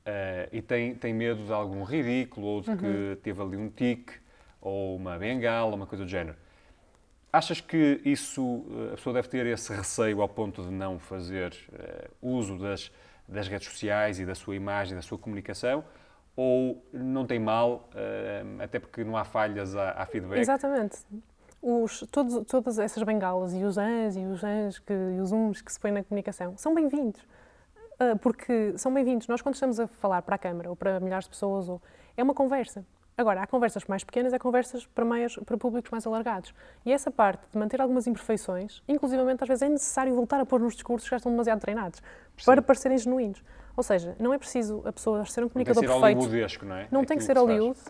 A: uh, e tem, tem medo de algum ridículo ou de uhum. que teve ali um tique ou uma bengala, uma coisa do género. Achas que isso eh, a pessoa deve ter esse receio ao ponto de não fazer uh, uso das das redes sociais e da sua imagem, da sua comunicação, ou não tem mal, eh, até porque não há falhas a feedback?
B: Exatamente. Os, todos, todas essas bengalas e os ans e os ans que, e os uns que se põem na comunicação são bem-vindos. Ah, porque são bem-vindos. Nós, quando estamos a falar para a Câmara ou para milhares de pessoas, ou, é uma conversa. Agora, há conversas mais pequenas, há conversas para, maiores, para públicos mais alargados. E essa parte de manter algumas imperfeições, inclusivamente às vezes é necessário voltar a pôr nos discursos que já estão demasiado treinados, Sim. para parecerem genuínos. Ou seja, não é preciso a pessoa ser um comunicador não tem que ser perfeito. Não, é? não é tem que ser Hollywood,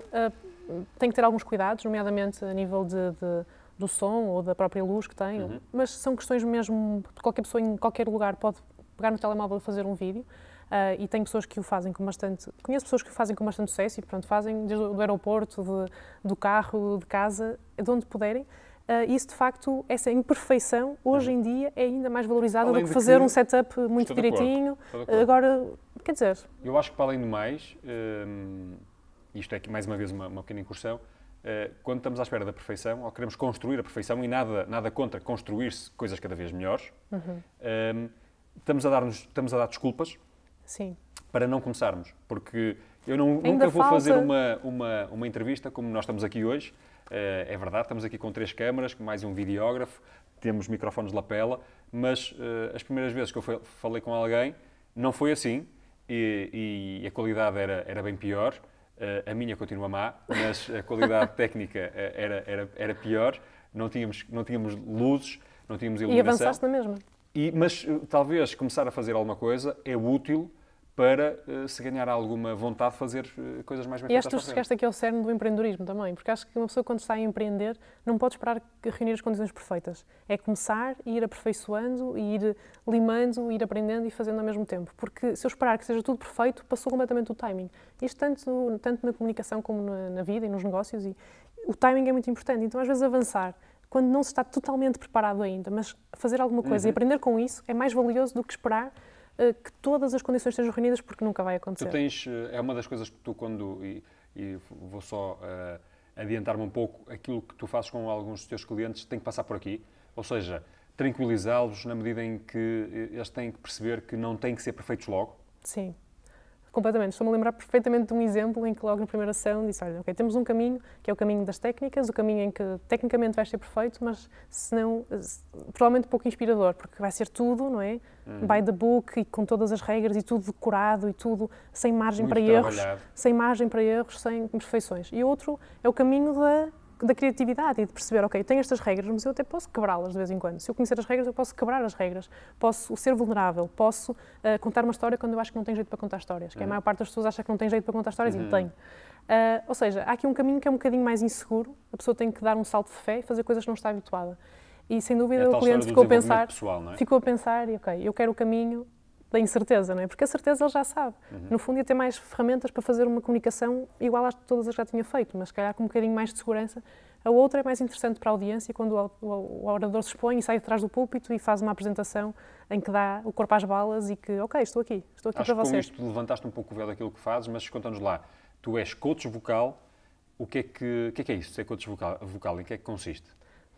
B: uh, tem que ter alguns cuidados, nomeadamente a nível de, de do som ou da própria luz que tem, uhum. mas são questões mesmo que qualquer pessoa em qualquer lugar pode pegar no telemóvel e fazer um vídeo. Uh, e tenho pessoas que o fazem com bastante. Conheço pessoas que o fazem com bastante sucesso e, portanto, fazem desde do aeroporto, de, do carro, de casa, de onde puderem. Uh, isso, de facto, essa imperfeição, hoje em uhum. dia, é ainda mais valorizada do que fazer que... um setup muito Estou direitinho. Ah, agora, quer dizer.
A: Eu acho que, para além do mais, hum, isto é aqui mais uma vez uma, uma pequena incursão eh, quando estamos à espera da perfeição, ou queremos construir a perfeição, e nada, nada contra construir-se coisas cada vez melhores, uhum. Hum, estamos, a dar estamos a dar desculpas Sim. Para não começarmos, porque eu não, nunca vou fazer uma, uma, uma entrevista como nós estamos aqui hoje. Uh, é verdade, estamos aqui com três câmaras, com mais um videógrafo, temos microfones de lapela, mas uh, as primeiras vezes que eu falei com alguém não foi assim e, e a qualidade era, era bem pior. Uh, a minha continua má, mas a qualidade *laughs* técnica era, era, era pior. Não tínhamos, não tínhamos luzes, não tínhamos iluminação. E avançaste na mesma. E, mas talvez começar a fazer alguma coisa é útil para eh, se ganhar alguma vontade de fazer eh, coisas mais bem E acho que tu chegaste
B: aqui ao cerne do empreendedorismo também, porque acho que uma pessoa quando está a empreender não pode esperar reunir as condições perfeitas. É começar e ir aperfeiçoando, e ir limando, e ir aprendendo e fazendo ao mesmo tempo. Porque se eu esperar que seja tudo perfeito, passou completamente o timing. Isto tanto, tanto na comunicação como na, na vida e nos negócios. E o timing é muito importante. Então às vezes avançar quando não se está totalmente preparado ainda, mas fazer alguma coisa uhum. e aprender com isso é mais valioso do que esperar eh, que todas as condições estejam reunidas, porque nunca vai acontecer. Tu
A: tens, eh, é uma das coisas que tu, quando, e, e vou só uh, adiantar-me um pouco, aquilo que tu fazes com alguns dos teus clientes tem que passar por aqui, ou seja, tranquilizá-los na medida em que eles têm que perceber que não têm que ser perfeitos logo.
B: Sim completamente. Estou-me a lembrar perfeitamente de um exemplo em que logo na primeira sessão disse, olha, ok, temos um caminho, que é o caminho das técnicas, o caminho em que tecnicamente vai ser perfeito, mas se não, provavelmente pouco inspirador, porque vai ser tudo, não é? Uhum. By the book e com todas as regras e tudo decorado e tudo sem margem Muito para erros, sem margem para erros, sem imperfeições. E outro é o caminho da da criatividade e de perceber, ok, eu tenho estas regras, mas eu até posso quebrá-las de vez em quando. Se eu conhecer as regras, eu posso quebrar as regras, posso ser vulnerável, posso uh, contar uma história quando eu acho que não tenho jeito para contar histórias, que uhum. a maior parte das pessoas acha que não tem jeito para contar histórias uhum. e tem. Uh, ou seja, há aqui um caminho que é um bocadinho mais inseguro, a pessoa tem que dar um salto de fé e fazer coisas que não está habituada. E sem dúvida é o cliente ficou a pensar, pessoal, é? ficou a pensar e ok, eu quero o caminho, da incerteza, não é? Porque a certeza ele já sabe. Uhum. No fundo, ia ter mais ferramentas para fazer uma comunicação igual às todas as que já tinha feito, mas se calhar com um bocadinho mais de segurança. A outra é mais interessante para a audiência quando o, o, o orador se expõe e sai atrás do púlpito e faz uma apresentação em que dá o corpo às balas e que, ok, estou aqui, estou aqui Acho para vocês. Acho que
A: com isto levantaste um pouco o véu daquilo que fazes, mas conta-nos lá. Tu és coach vocal, o que é que, que, é, que é isso, ser coach vocal, vocal, em que é que consiste?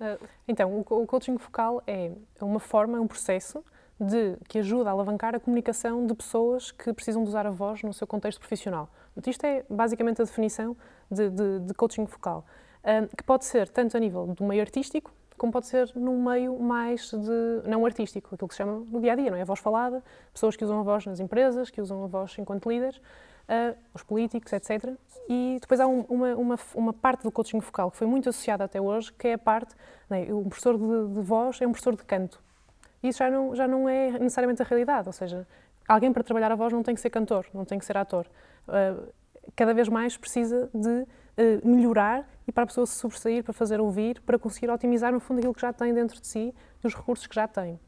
B: Uh, então, o, o coaching vocal é uma forma, é um processo de, que ajuda a alavancar a comunicação de pessoas que precisam de usar a voz no seu contexto profissional. Isto é basicamente a definição de, de, de coaching vocal, ah, que pode ser tanto a nível do meio artístico, como pode ser num meio mais de não artístico, aquilo que se chama no dia a dia, não é? A voz falada, pessoas que usam a voz nas empresas, que usam a voz enquanto líderes, uh, os políticos, etc. E depois há um, uma, uma, uma, parte do coaching vocal que foi muito associada até hoje, que é a parte, né, um professor de, de voz é um professor de canto isso já não, já não é necessariamente a realidade. Ou seja, alguém para trabalhar a voz não tem que ser cantor, não tem que ser ator. Uh, cada vez mais precisa de uh, melhorar e para a pessoa se sobressair, para fazer ouvir, para conseguir otimizar, no fundo, aquilo que já tem dentro de si, dos recursos que já tem.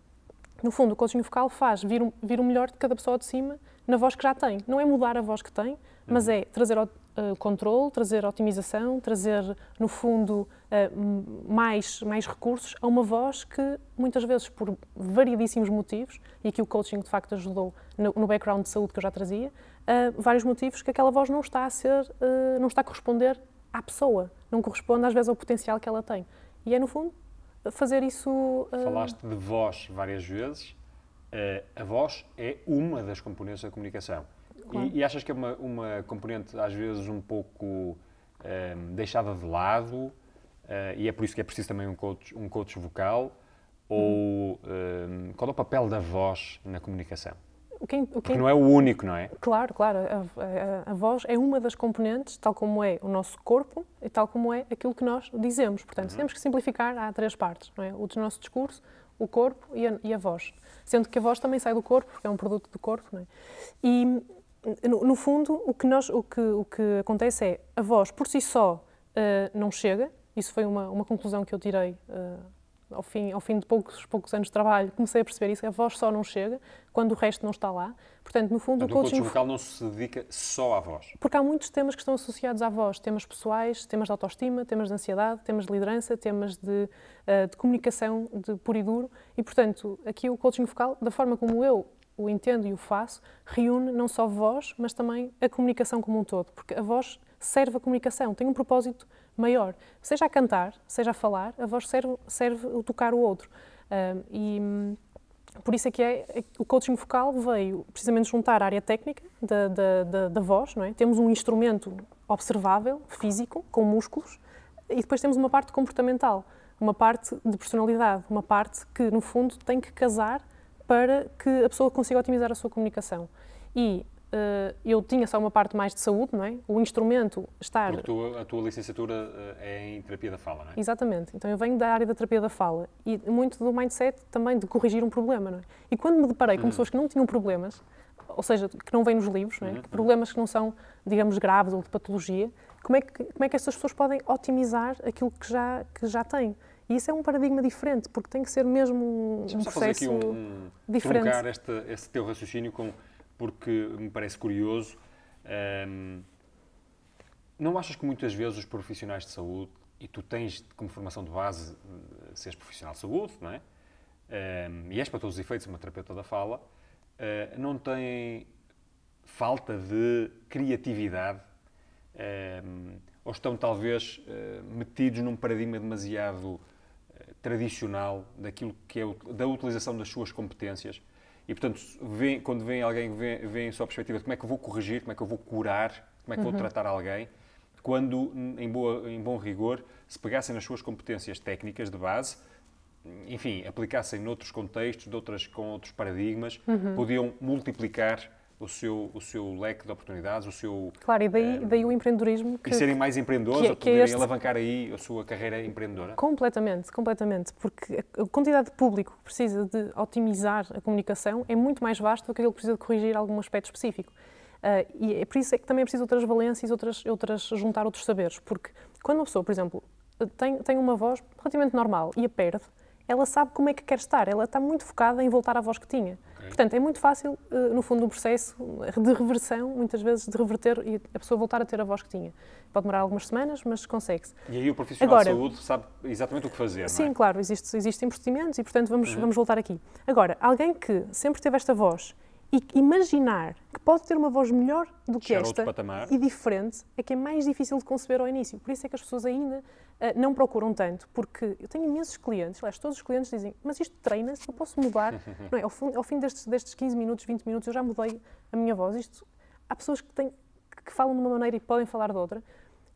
B: No fundo, o coaching vocal faz vir, vir o melhor de cada pessoa de cima na voz que já tem. Não é mudar a voz que tem, mas uhum. é trazer uh, controle, trazer otimização, trazer, no fundo, uh, mais, mais recursos a uma voz que, muitas vezes, por variedíssimos motivos, e aqui o coaching de facto ajudou no, no background de saúde que eu já trazia, uh, vários motivos que aquela voz não está a ser, não está a corresponder à pessoa, não corresponde às vezes ao potencial que ela tem. E é, no fundo, fazer isso. Falaste
A: de voz várias vezes. a voz é uma das componentes da comunicação Claro. E, e, achas que é uma, uma componente, às vezes, um pouco um, eh, deixada de lado uh, e é por isso que é preciso também um coach, um coach vocal? Ou um, eh, qual é o papel da voz na comunicação?
B: Quem, quem... É é não é o único, não é? Claro, claro. A, a, a, voz é uma das componentes, tal como é o nosso corpo e tal como é aquilo que nós dizemos. Portanto, uhum. temos que simplificar, há três partes, não é? O do nosso discurso, o corpo e a, e a voz. Sendo que a voz também sai do corpo, porque é um produto do corpo, não é? E no, no, fundo, o que, nós, o, que, o que acontece é a voz por si só uh, não chega. Isso foi uma, uma conclusão que eu tirei uh, ao, fim, ao fim de poucos, poucos anos de trabalho. Comecei a perceber isso: é a voz só não chega quando o resto não está lá. Portanto, no fundo, Portanto, o coaching, o coaching
A: vocal não se dedica só à voz.
B: Porque há muitos temas que estão associados à voz: temas pessoais, temas de autoestima, temas de ansiedade, temas de liderança, temas de, uh, de comunicação de puro e duro. E, portanto, aqui o coaching vocal, da forma como eu o entendo e o faço, reúne não só voz, mas também a comunicação como um todo, porque a voz serve a comunicação, tem um propósito maior. Seja a cantar, seja a falar, a voz serve, serve o tocar o outro. Uh, e hum, por isso é que é, é o coaching vocal veio precisamente juntar a área técnica da, da, da, da voz, não é? Temos um instrumento observável, físico, com músculos, e depois temos uma parte comportamental, uma parte de personalidade, uma parte que, no fundo, tem que casar para que a pessoa consiga otimizar a sua comunicação. E uh, eu tinha só uma parte mais de saúde, não é? O instrumento estar... Porque
A: tu, a tua licenciatura eh, é em terapia da fala, não é?
B: Exatamente. Então eu venho da área da terapia da fala e muito do mindset também de corrigir um problema, não é? E quando me deparei com uhum. pessoas que não tinham problemas, ou seja, que não vêm nos livros, não é? uhum. problemas que não são, digamos, graves ou de patologia, como é que, como é que essas pessoas podem otimizar aquilo que já, que já têm? E isso é um paradigma diferente, porque tem que ser mesmo um, um processo um, um, diferente.
A: Deixa-me este teu raciocínio com, porque me parece curioso. não achas que muitas vezes os profissionais de saúde, e tu tens como formação de base eh, seres profissional de saúde, não é? Um, e és para todos os efeitos uma terapeuta da fala, uh, não tem falta de criatividade um, ou estão talvez uh, metidos num paradigma demasiado tradicional daquilo que é da utilização das suas competências. E, portanto, vem, quando vem alguém, vem, vem sua a perspectiva de como é que eu vou corrigir, como é que eu vou curar, como é que uhum. vou tratar alguém, quando, em, boa, em bom rigor, se pegassem nas suas competências técnicas de base, enfim, aplicassem noutros contextos, outras com outros paradigmas, uhum. podiam multiplicar o seu, o seu leque de oportunidades, o seu...
B: Claro, e daí, eh, daí o empreendedorismo... Que, e serem mais
A: empreendedores, que, é ou é poderem este... alavancar aí a sua carreira empreendedora?
B: Completamente, completamente, porque a quantidade de público que precisa de otimizar a comunicação é muito mais vasta do que ele precisa de corrigir algum aspecto específico. Uh, e é por isso é que também é preciso outras valências, outras, outras, juntar outros saberes, porque quando uma pessoa, por exemplo, tem, tem uma voz relativamente normal e a perde, ela sabe como é que quer estar, ela está muito focada em voltar à voz que tinha. Okay. Portanto, é muito fácil, eh, no fundo, um processo de reversão, muitas vezes, de reverter e a pessoa voltar a ter a voz que tinha. Pode demorar algumas semanas, mas consegue-se.
A: E aí o profissional Agora, de saúde sabe exatamente o que fazer, é? Sim, é?
B: claro, existe, existem procedimentos e, portanto, vamos, uhum. vamos voltar aqui. Agora, alguém que sempre teve esta voz e imaginar que pode ter uma voz melhor do que esta e diferente é que é mais difícil de conceber ao início. Por isso é que as pessoas ainda ah, não procuram tanto, porque eu tenho imensos clientes, aliás, todos os clientes dizem, mas isto treina-se, eu posso mudar. *laughs* não é? ao, fim, ao fim destes, destes 15 minutos, 20 minutos, eu já mudei a minha voz. Isto, há pessoas que, têm, que falam de uma maneira e podem falar de outra,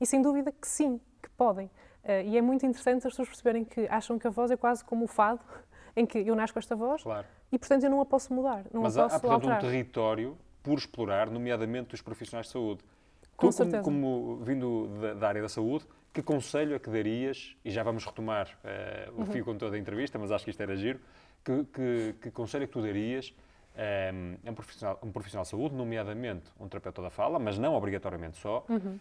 B: e sem dúvida que sim, que podem. Uh, e é muito interessante as pessoas perceberem que acham que a voz é quase como o fado, *laughs* em que eu nasço com esta voz claro. e, portanto, eu não a posso mudar. Não Mas a posso há, portanto, alterar. um
A: território por explorar, nomeadamente dos profissionais de saúde. Com tu, certeza. Como, como vindo da, da, área da saúde, que conselho é que darias, e já vamos retomar uh, o uhum. fio toda da entrevista, mas acho que isto era giro, que, que, que conselho é que tu darias um, eh, um, profissional, um profissional de saúde, nomeadamente um terapeuta da fala, mas não obrigatoriamente só, uhum. uh,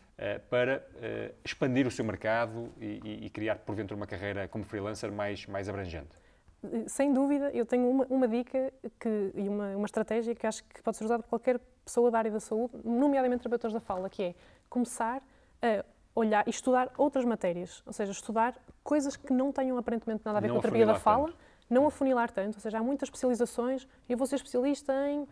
A: para uh, expandir o seu mercado e, e, e, criar, porventura, uma carreira como freelancer mais, mais abrangente?
B: Sem dúvida, eu tenho uma, uma dica que, e uma, uma estratégia que acho que pode ser usada por qualquer pessoa da área da saúde, nomeadamente terapeutas da fala, que é começar a olhar e estudar outras matérias, ou seja, estudar coisas que não tenham aparentemente nada a ver não com a terapia da fala, tanto. não afunilar tanto, ou seja, há muitas especializações, eu vou ser especialista em uh,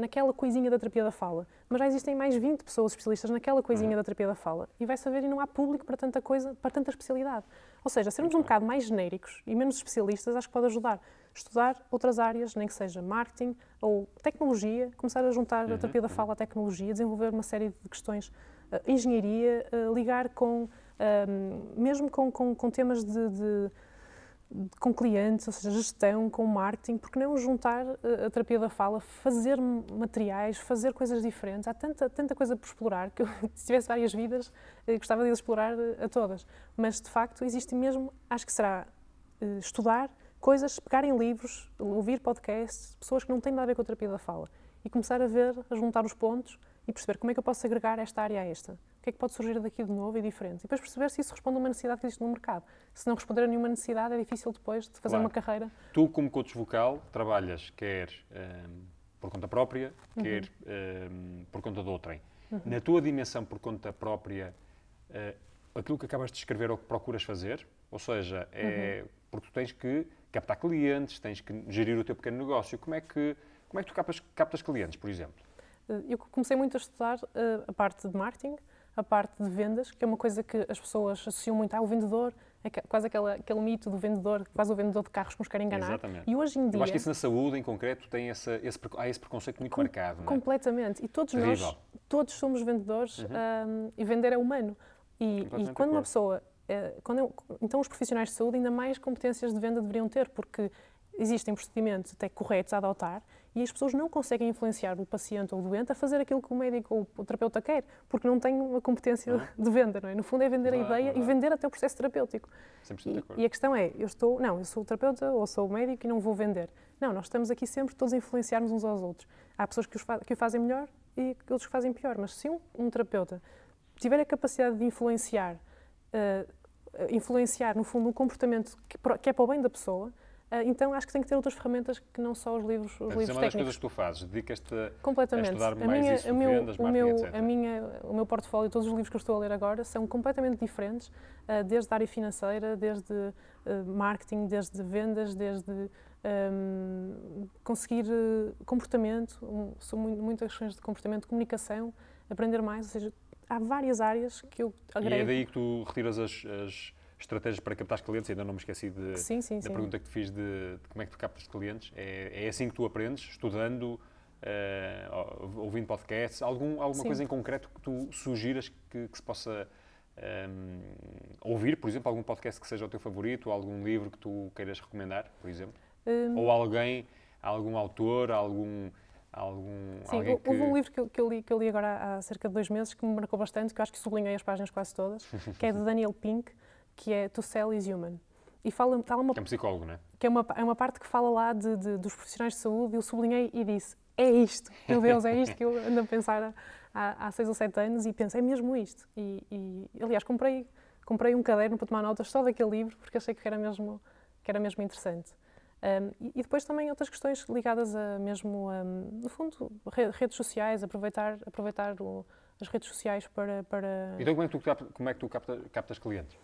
B: naquela coisinha da terapia da fala, mas já existem mais 20 pessoas especialistas naquela coisinha uhum. da terapia da fala e vai saber e não há público para tanta coisa, para tanta especialidade. Ou seja, sermos um bocado mais genéricos e menos especialistas acho que pode ajudar. Estudar outras áreas, nem que seja marketing ou tecnologia, começar a juntar uhum. a terapia da uhum. fala à tecnologia, desenvolver uma série de questões eh, engenharia, eh, ligar com, ehm, mesmo com, com, com temas de, de com clientes, ou seja, gestão, com marketing, porque não juntar eh, a terapia da fala, fazer materiais, fazer coisas diferentes. Há tanta, tanta coisa por explorar que eu, *laughs* se tivesse várias vidas, gostava de explorar a todas. Mas, de facto, existe mesmo, acho que será estudar coisas, pegar em livros, ouvir podcasts, pessoas que não têm nada a ver com a terapia da fala e começar a ver, a juntar os pontos e perceber como é que eu posso agregar esta área a esta. O que é que pode surgir daqui de novo e diferente? E depois perceber se isso responde a uma necessidade que existe no mercado. Se não responder a nenhuma necessidade, é difícil depois de fazer claro. uma carreira.
A: Tu, como coach vocal, trabalhas quer um, ehm, por conta própria, uhum. quer um, ehm, por conta de outrem. Uhum. Na tua dimensão por conta própria, uh, aquilo que acabas de escrever é ou que procuras fazer, ou seja, é uhum. porque tu tens que captar clientes, tens que gerir o teu pequeno negócio. Como é que, como é que tu captas, captas clientes, por exemplo?
B: Eh, eu comecei muito a estudar eh, a parte de marketing, a parte de vendas, que é uma coisa que as pessoas associam muito ao ah, vendedor, é quase aquela, aquele mito do vendedor, quase o vendedor de carros que nos quer enganar. Exatamente. E hoje em dia... Eu acho que isso na
A: saúde, em concreto, tem essa, esse, há esse preconceito muito com, marcado. É?
B: Completamente. E todos Terrível. nós, todos somos vendedores uhum. um, e vender é humano. E, e quando uma pessoa... É, quando eu, então os profissionais de saúde ainda mais competências de venda deveriam ter, porque existem procedimentos até corretos a adotar e as pessoas não conseguem influenciar o paciente ou o doente a fazer aquilo que o médico ou o terapeuta quer, porque não têm uma competência ah. de venda, não é? No fundo é vender ah, a é, ideia ah, e vender até o processo terapêutico. E, e a questão é, eu estou, não, eu sou terapeuta ou sou médico e não vou vender. Não, nós estamos aqui sempre todos a influenciarmos uns aos outros. Há pessoas que, que o fazem melhor e outros que fazem pior, mas se um, um terapeuta tiver a capacidade de influenciar, uh, influenciar no fundo um comportamento que, que é para o bem da pessoa, ah, então acho que tem que ter outras ferramentas que não só os livros, os Mas é livros técnicos. É uma das técnicos. coisas que tu
A: fazes, dedicas-te a estudar mais a minha, isso, a meu, vendas, o meu, etc.
B: A minha, o meu portfólio, todos os livros que eu estou a ler agora, são completamente diferentes, ah, desde a área financeira, desde ah, marketing, desde vendas, desde um, conseguir comportamento, um, são muitas questões de comportamento, comunicação, aprender mais, ou seja, há várias áreas que eu agrego. E é daí
A: que tu retiras as, as estratégias para captar clientes, ainda não me esqueci de, sim, sim, da sim. pergunta que te fiz de, de, como é que tu captas clientes. É, é assim que tu aprendes, estudando, uh, ouvindo podcasts, algum, alguma coisa em concreto que tu sugiras que, que se possa um, ehm, ouvir, por exemplo, algum podcast que seja o teu favorito, algum livro que tu queiras recomendar, por exemplo? Um... Ou alguém, algum autor, algum... Algum, Sim, houve que... um livro
B: que eu, que, eu li, que eu li agora há cerca de dois meses que me marcou bastante, que eu acho que sublinhei as páginas quase todas, *laughs* que é de Daniel Pink, que é To Sell is Human. E fala, fala uma, que é um psicólogo, né? Que é uma, é uma parte que fala lá de, de, dos profissionais de saúde, e eu sublinhei e disse: é isto, meu Deus, é isto que eu ando a pensar há, há seis ou sete anos e penso: é mesmo isto. E, e aliás, comprei, comprei um caderno para tomar notas só daquele livro, porque achei que era mesmo, que era mesmo interessante. Um, e, depois também outras questões ligadas a mesmo, um, no fundo, redes sociais, aproveitar, aproveitar o, as redes sociais para, para... Então
A: como é que tu, como é que tu captas, captas clientes?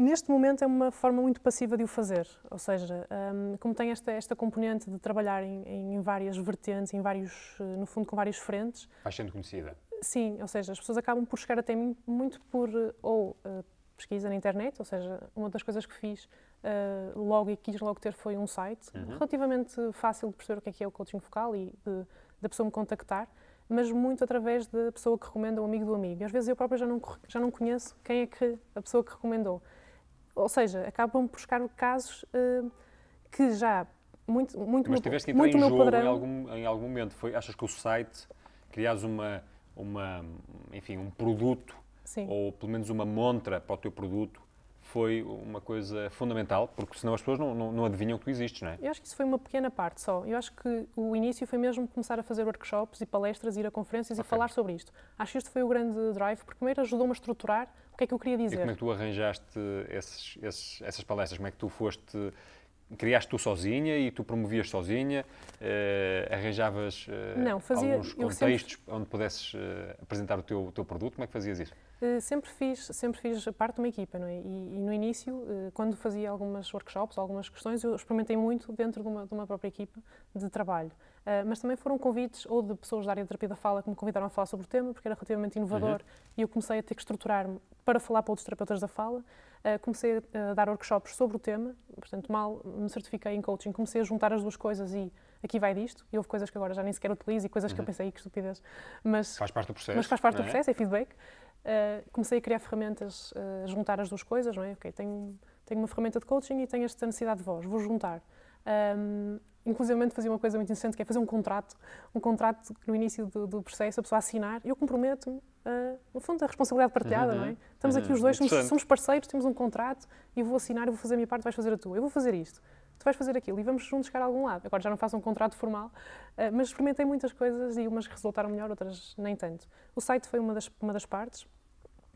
B: Neste momento é uma forma muito passiva de o fazer, ou seja, um, como tem esta, esta componente de trabalhar em, em, várias vertentes, em vários, eh, no fundo com vários frentes.
A: Vai sendo conhecida.
B: Sim, ou seja, as pessoas acabam por chegar até mim muito por eh, ou uh, pesquisa na internet, ou seja, uma das coisas que fiz uh, logo e quis logo ter foi um site uhum. relativamente fácil de perceber o que é que é o coaching focal e da pessoa me contactar mas muito através da pessoa que recomenda, o amigo do amigo. E às vezes eu própria já não, já não conheço quem é que a pessoa que recomendou ou seja, acabam por buscar casos uh, que já muito muito Mas meu, tiveste que entrar muito em jogo padrão... em, algum,
A: em algum momento. Foi, achas que o site, crias uma, uma, enfim, um produto, Sim. ou pelo menos uma montra para o teu produto, foi uma coisa fundamental, porque senão as pessoas não, não, não, adivinham que tu existes, não é?
B: Eu acho que isso foi uma pequena parte só. Eu acho que o início foi mesmo começar a fazer workshops e palestras, ir a conferências okay. e falar sobre isto. Acho que este foi o grande drive, porque primeiro ajudou-me a estruturar que é que eu queria dizer? E como é que
A: tu arranjaste esses, esses, essas palestras? Como é que tu foste criaste tu sozinha e tu promovias sozinha, eh, arranjavas eh, não, fazia, alguns contextos sempre, onde pudesses eh, apresentar o teu, o teu produto, como é que fazias isso?
B: Eh, sempre fiz, sempre fiz parte de uma equipa, não é? E, e no início, quando fazia algumas workshops, algumas questões, eu experimentei muito dentro de uma, de uma própria equipa de trabalho. Ah, mas também foram convites ou de pessoas da área de terapia da fala que me convidaram a falar sobre o tema, porque era relativamente inovador uhum. e eu comecei a ter que estruturar-me para falar para outros terapeutas da fala. Uh, comecei a dar workshops sobre o tema, portanto, mal me certifiquei em coaching, comecei a juntar as duas coisas e aqui vai disto. E houve coisas que agora já nem sequer utilizo e coisas uhum. que eu uhum. pensei que estupidez. Mas faz parte do processo. Mas faz parte é? do processo, é feedback. Uh, comecei a criar ferramentas, uh, juntar as duas coisas, não é? Ok, tenho, tenho uma ferramenta de coaching e tenho esta necessidade de voz, vou juntar. Um, inclusive fazia uma coisa muito interessante, que é fazer um contrato, um contrato no início do, do processo, a pessoa assinar, e eu comprometo-me, no fundo, a responsabilidade partilhada, uhum. não é? Estamos uhum. aqui os dois, somos, somos, parceiros, temos um contrato, e eu vou assinar, eu vou fazer a minha parte, vais fazer a tua, eu vou fazer isto, tu vais fazer aquilo, e vamos juntos chegar a algum lado. Agora já não faço um contrato formal, eh, mas experimentei muitas coisas, e umas resultaram melhor, outras nem tanto. O site foi uma das, uma das partes,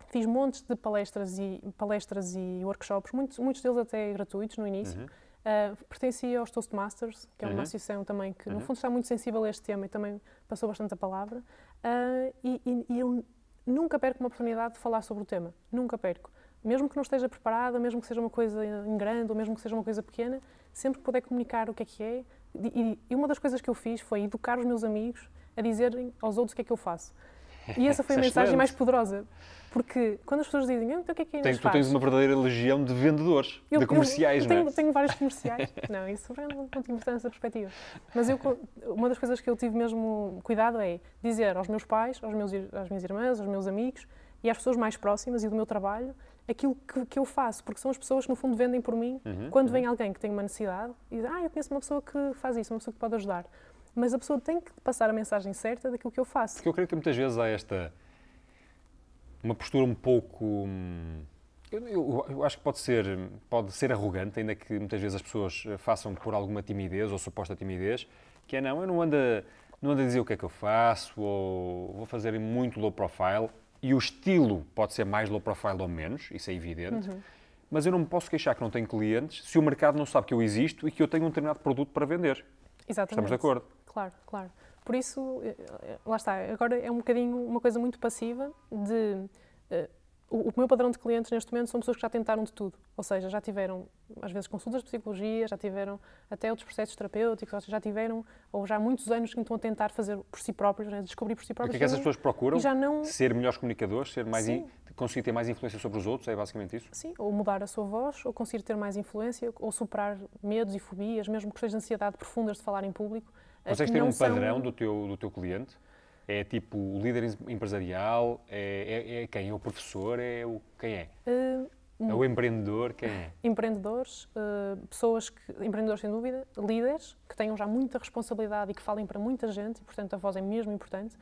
B: fiz montes de palestras e palestras e workshops, muitos, muitos deles até gratuitos no início, uhum. Uh, ah, pertencia aos Toastmasters, que é uma uhum. associação também que, uhum. no fundo, está muito sensível a este tema e também passou bastante a palavra. Uh, e, e, e, eu nunca perco uma oportunidade de falar sobre o tema, nunca perco. Mesmo que não esteja preparada, mesmo que seja uma coisa em grande ou mesmo que seja uma coisa pequena, sempre que puder comunicar o que é que é. E, e uma das coisas que eu fiz foi educar os meus amigos a dizerem aos outros o que é que eu faço. E essa foi a é mensagem mais poderosa. Porque quando as pessoas dizem, então o que é que é Tu tens uma
A: verdadeira legião de vendedores, eu, de comerciais, eu, eu não é? Tenho,
B: tenho vários comerciais. *laughs* não, isso não tinha importância essa perspectiva. Mas eu, uma das coisas que eu tive mesmo cuidado é dizer aos meus pais, aos meus, às minhas irmãs, aos meus amigos e às pessoas mais próximas e do meu trabalho aquilo que, que eu faço, porque são as pessoas que no fundo vendem por mim uhum, quando uhum. vem alguém que tem uma necessidade e diz, ah, eu conheço uma pessoa que faz isso, uma pessoa que pode ajudar mas a pessoa tem que passar a mensagem certa daquilo que eu faço. Porque eu creio
A: que muitas vezes há esta. uma postura um pouco. Hum, eu, eu, eu, acho que pode ser, pode ser arrogante, ainda que muitas vezes as pessoas eh, façam por alguma timidez ou suposta timidez, que é não, eu não ando, não ando a dizer o que é que eu faço, ou vou fazer muito low profile, e o estilo pode ser mais low profile ou menos, isso é evidente, uhum. mas eu não me posso queixar que não tenho clientes se o mercado não sabe que eu existo e que eu tenho um determinado produto para vender.
B: Exatamente. Estamos de acordo? claro, claro. Por isso, eh, eh, lá está, agora é um bocadinho uma coisa muito passiva de. Uh, o, o, meu padrão de clientes neste momento são pessoas que já tentaram de tudo, ou seja, já tiveram às vezes consultas de psicologia, já tiveram até outros processos terapêuticos, ou seja, já tiveram ou já há muitos anos que estão a tentar fazer por si próprios, né? descobrir por si próprios. O que é que essas pessoas procuram? Já não...
A: Ser melhores comunicadores, ser mais in... conseguir ter mais influência sobre os outros, é basicamente isso?
B: Sim, ou mudar a sua voz, ou conseguir ter mais influência, ou superar medos e fobias, mesmo questões de ansiedade profundas de falar em público. É Consegues ter um padrão são... do,
A: teu, do teu cliente? É tipo o líder empresarial? É, é, é quem? É o professor? É o, quem é?
B: Uh, é o
A: empreendedor? Quem é?
B: Empreendedores, uh, pessoas que. Empreendedores sem dúvida, líderes que tenham já muita responsabilidade e que falem para muita gente, e portanto a voz é mesmo importante.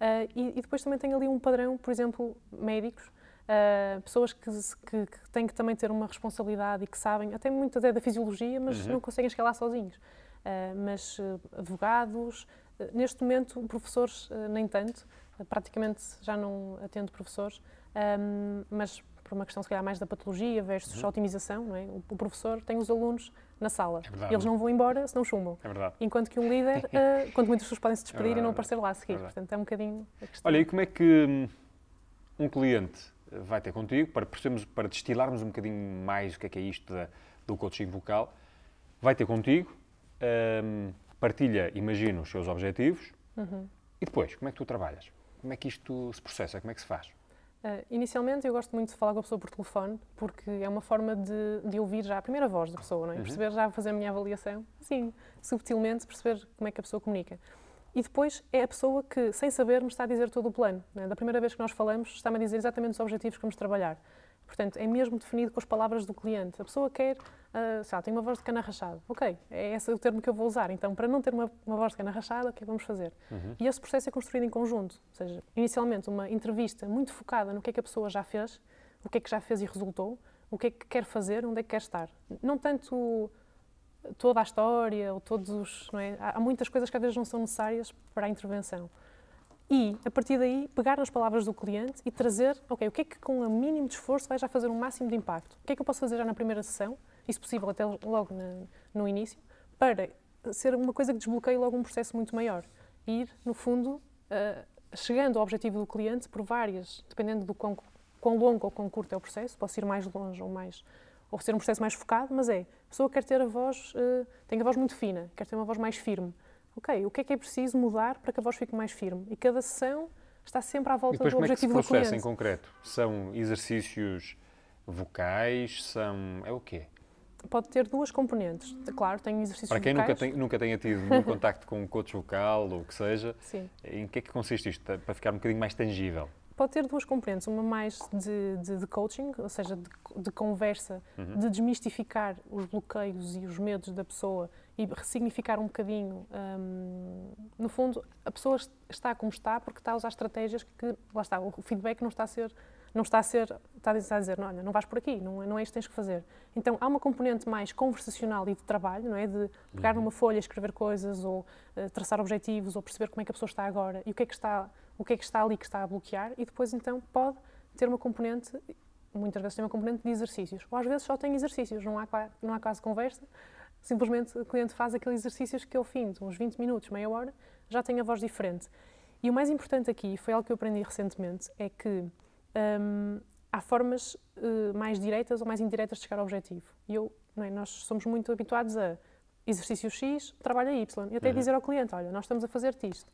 B: Uh, e, e, depois também tem ali um padrão, por exemplo, médicos, uh, pessoas que, que, que, têm que também ter uma responsabilidade e que sabem, até muitas é da fisiologia, mas uhum. não conseguem escalar sozinhos. Eh, mas eh, advogados, eh, neste momento professores nem tanto, praticamente já não atendo professores, ehm, mas por uma questão se calhar mais da patologia versus uhum. otimização, não é? o professor tem os alunos na sala. É eles não vão embora se não chumbam. É verdade. Enquanto que um líder, uh, *laughs* quanto muitas pessoas podem se despedir é e não é aparecer lá a seguir. É Portanto, é um bocadinho a questão. Olha, e
A: como é que hum, um cliente vai ter contigo, para, para destilarmos um bocadinho mais o que é, que é isto da, do coaching vocal, vai ter contigo, um, partilha, imagina, os seus objetivos uhum. e depois, como é que tu trabalhas? Como é que isto se processa? Como é que se faz?
B: Uh, inicialmente eu gosto muito de falar com a pessoa por telefone, porque é uma forma de, de ouvir já a primeira voz da pessoa, não é? Uhum. perceber já, fazer a minha avaliação, sim subtilmente, perceber como é que a pessoa comunica. E depois é a pessoa que, sem saber, me está a dizer todo o plano. É? Da primeira vez que nós falamos, está-me a dizer exatamente os objetivos que vamos trabalhar. Portanto, é mesmo definido com as palavras do cliente. A pessoa quer, uh, sei lá, tem uma voz de cana rachada. Ok, é esse o termo que eu vou usar. Então, para não ter uma, uma voz de cana rachada, o que é que vamos fazer? Uhum. E esse processo é construído em conjunto. Ou seja, inicialmente uma entrevista muito focada no que é que a pessoa já fez, o que é que já fez e resultou, o que é que quer fazer, onde é que quer estar. Não tanto toda a história ou todos os. É? Há muitas coisas que às vezes não são necessárias para a intervenção e, a partir daí, pegar nas palavras do cliente e trazer, ok, o que é que com o mínimo de esforço vai já fazer o um máximo de impacto? O que é que eu posso fazer já na primeira sessão, e se possível até logo na, no início, para ser uma coisa que desbloqueie logo um processo muito maior? ir, no fundo, uh, chegando ao objetivo do cliente por várias, dependendo do quão, quão longo ou quão curto é o processo, posso ir mais longe ou mais ou ser um processo mais focado, mas é, a pessoa quer ter a voz, uh, tem a voz muito fina, quer ter uma voz mais firme ok, o que é que é preciso mudar para que a voz fique mais firme? E cada sessão está sempre à volta do objetivo do cliente. como é que se em
A: concreto? São exercícios vocais? São... é o quê?
B: Pode ter duas componentes. Claro, tem exercícios vocais. Para quem vocais. nunca, tem,
A: nunca tenha tido nenhum contacto com um coach vocal ou o que seja, Sim. em que é que consiste isto? Para ficar um bocadinho mais tangível.
B: Pode ter duas componentes, uma mais de, de, de coaching, ou seja, de, de conversa, uhum. de desmistificar os bloqueios e os medos da pessoa e ressignificar um bocadinho. Um, no fundo, a pessoa está como está porque está a usar estratégias que, lá está, o feedback não está a ser, não está a ser, está a dizer, não, olha, não vais por aqui, não, não é isto que tens que fazer. Então, há uma componente mais conversacional e de trabalho, não é? De pegar uhum. numa folha, escrever coisas ou uh, traçar objetivos ou perceber como é que a pessoa está agora e o que é que está, o que é que está ali que está a bloquear e depois, então, pode ter uma componente muitas vezes tem uma componente de exercícios, ou às vezes só tem exercícios, não há, não há quase conversa, Simplesmente o cliente faz aqueles exercícios que ao fim de uns 20 minutos, meia hora, já tem a voz diferente. E o mais importante aqui, foi algo que eu aprendi recentemente, é que hum, há formas uh, mais diretas ou mais indiretas de chegar ao objetivo. E eu, é? nós somos muito habituados a exercício X, trabalho Y. E até uhum. dizer ao cliente, olha, nós estamos a fazer-te isto.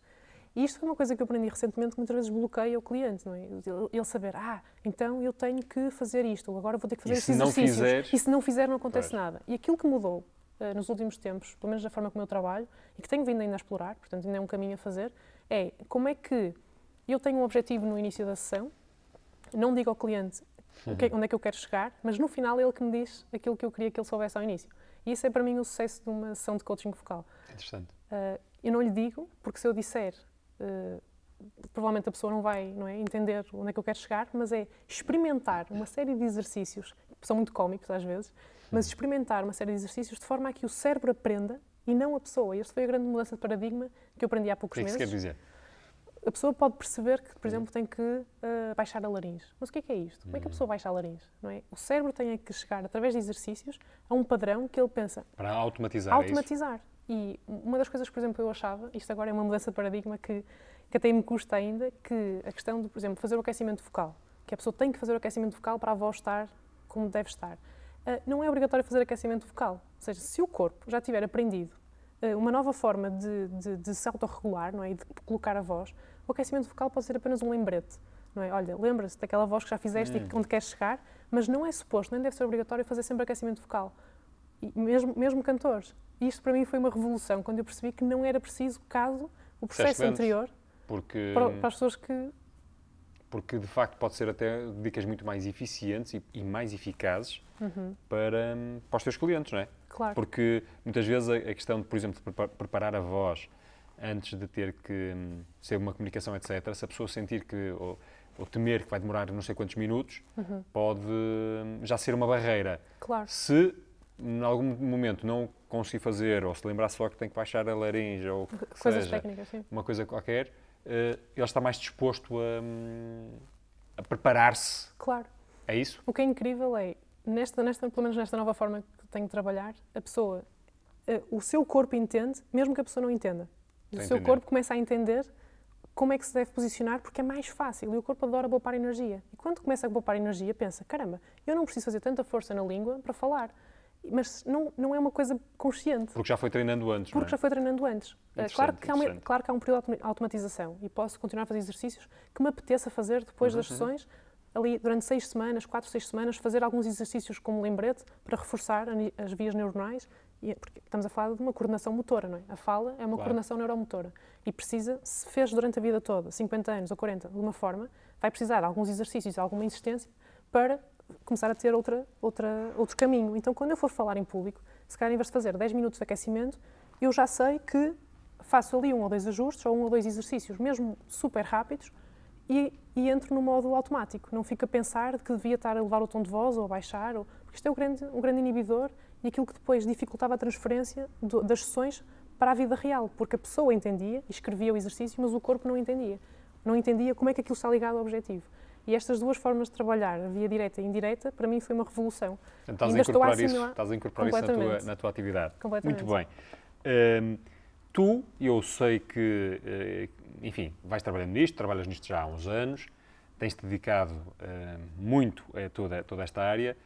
B: E isto é uma coisa que eu aprendi recentemente que muitas vezes bloqueia o cliente, não é? Ele saber, ah, então eu tenho que fazer isto, ou agora vou ter que fazer e estes exercícios. fizeres... E se não fizer, não acontece pois. nada. E aquilo que mudou eh, nos últimos tempos, pelo menos da forma como eu trabalho, e que tenho vindo ainda a explorar, portanto ainda é um caminho a fazer, é como é que eu tenho um objetivo no início da sessão, não digo ao cliente que, é, uhum. onde é que eu quero chegar, mas no final ele que me diz aquilo que eu queria que ele soubesse ao início. E isso é para mim o sucesso de uma sessão de coaching vocal. Interessante. Uh, eu não lhe digo, porque se eu disser, uh, provavelmente a pessoa não vai não é, entender onde é que eu quero chegar, mas é experimentar uma série de exercícios, que são muito cómicos às vezes, mas experimentar uma série de exercícios de forma a que o cérebro aprenda e não a pessoa. Esta foi a grande mudança de paradigma que eu aprendi há poucos meses. O que é que quer dizer? A pessoa pode perceber que, por uhum. exemplo, tem que uh, baixar a laringe. Mas o que é que é isto? Como é que a uhum. pessoa baixa a laringe? Não é? O cérebro tem é que chegar, através de exercícios, a um padrão que ele pensa.
A: Para automatizar. É automatizar.
B: É e uma das coisas, por exemplo, eu achava, isto agora é uma mudança de paradigma que, que até me custa ainda, que a questão de, por exemplo, fazer o aquecimento vocal, que a pessoa tem que fazer o aquecimento vocal para a voz estar como deve estar. Ah, não é obrigatório fazer aquecimento vocal. Ou seja, se o corpo já tiver aprendido ah, uma nova forma de, de, de se autorregular não é? e de colocar a voz, o aquecimento vocal pode ser apenas um lembrete. Não é? Olha, lembra-se daquela voz que já fizeste e hum. onde queres chegar, mas não é suposto, nem deve ser obrigatório fazer sempre aquecimento vocal. E mesmo, mesmo cantores. E isto para mim foi uma revolução, quando eu percebi que não era preciso, caso o processo anterior, porque... para, para as pessoas que
A: porque de facto pode ser até dicas muito mais eficientes e, e mais eficazes uhum. para, para os teus clientes, não é? Claro. Porque muitas vezes a, a questão, de, por exemplo, de preparar a voz antes de ter que hum, ser uma comunicação, etc., se a pessoa sentir que ou, ou temer que vai demorar não sei quantos minutos, uhum. pode hum, já ser uma barreira. Claro. Se em algum momento não conseguir fazer, ou se lembrar só que tem que baixar a laringe, ou coisas seja, técnicas, sim. uma coisa qualquer, eh, ele está mais disposto a, hum, a preparar-se. Claro. É isso?
B: O que é incrível é, nesta, nesta, pelo menos nesta nova forma que tenho de trabalhar, a pessoa, eh, o seu corpo entende, mesmo que a pessoa não entenda. O seu corpo começa a entender como é que se deve posicionar, porque é mais fácil e o corpo adora poupar energia. E quando começa a poupar energia, pensa: caramba, eu não preciso fazer tanta força na língua para falar mas não, não é uma coisa consciente.
A: Porque já foi treinando antes. Porque é? já
B: foi treinando antes. Eh, claro que, há um, claro que há um período de automatização e posso continuar a fazer exercícios que me apeteça fazer depois uhum, das sessões, ali durante seis semanas, quatro, seis semanas, fazer alguns exercícios como lembrete para reforçar as vias neuronais, é, porque estamos a falar de uma coordenação motora, não é? A fala é uma claro. coordenação neuromotora e precisa, se fez durante a vida toda, 50 anos ou 40, de uma forma, vai precisar de alguns exercícios, alguma insistência para começar a ter outra, outra, outro caminho. Então, quando eu for falar em público, se calhar, em vez de fazer 10 minutos de aquecimento, eu já sei que faço ali um ou dois ajustes ou um ou dois exercícios, mesmo super rápidos, e, e entro no modo automático. Não fico a pensar que devia estar a levar o tom de voz ou a baixar, ou, porque isto é um grande, um grande inibidor e aquilo que depois dificultava a transferência do, das sessões para a vida real, porque a pessoa entendia, escrevia o exercício, mas o corpo não entendia. Não entendia como é que aquilo está ligado ao objetivo. E estas duas formas de trabalhar, via direita e indireita, para mim foi uma revolução. Então, estás, a incorporar isso, estás a incorporar isso na tua, na tua atividade. Completamente. Muito bem.
A: Hum, tu, eu sei que, eh, enfim, vais trabalhando nisto, trabalhas nisto já há uns anos, tens-te dedicado hum, muito a toda, toda esta área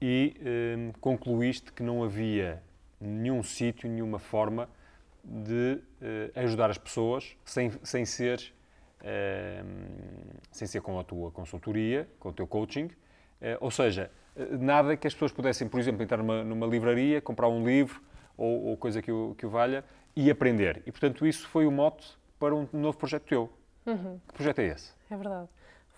A: e hum, concluíste que não havia nenhum sítio, nenhuma forma de eh, ajudar as pessoas sem, sem ser Ehm, sem ser com a tua consultoria, com o teu coaching. Eh, ou seja, eh, nada que as pessoas pudessem, por exemplo, entrar numa, numa livraria, comprar um livro ou, ou, coisa que o, que o valha e aprender. E, portanto, isso foi o mote para um novo projeto teu. Uhum. Que projeto é esse?
B: É verdade.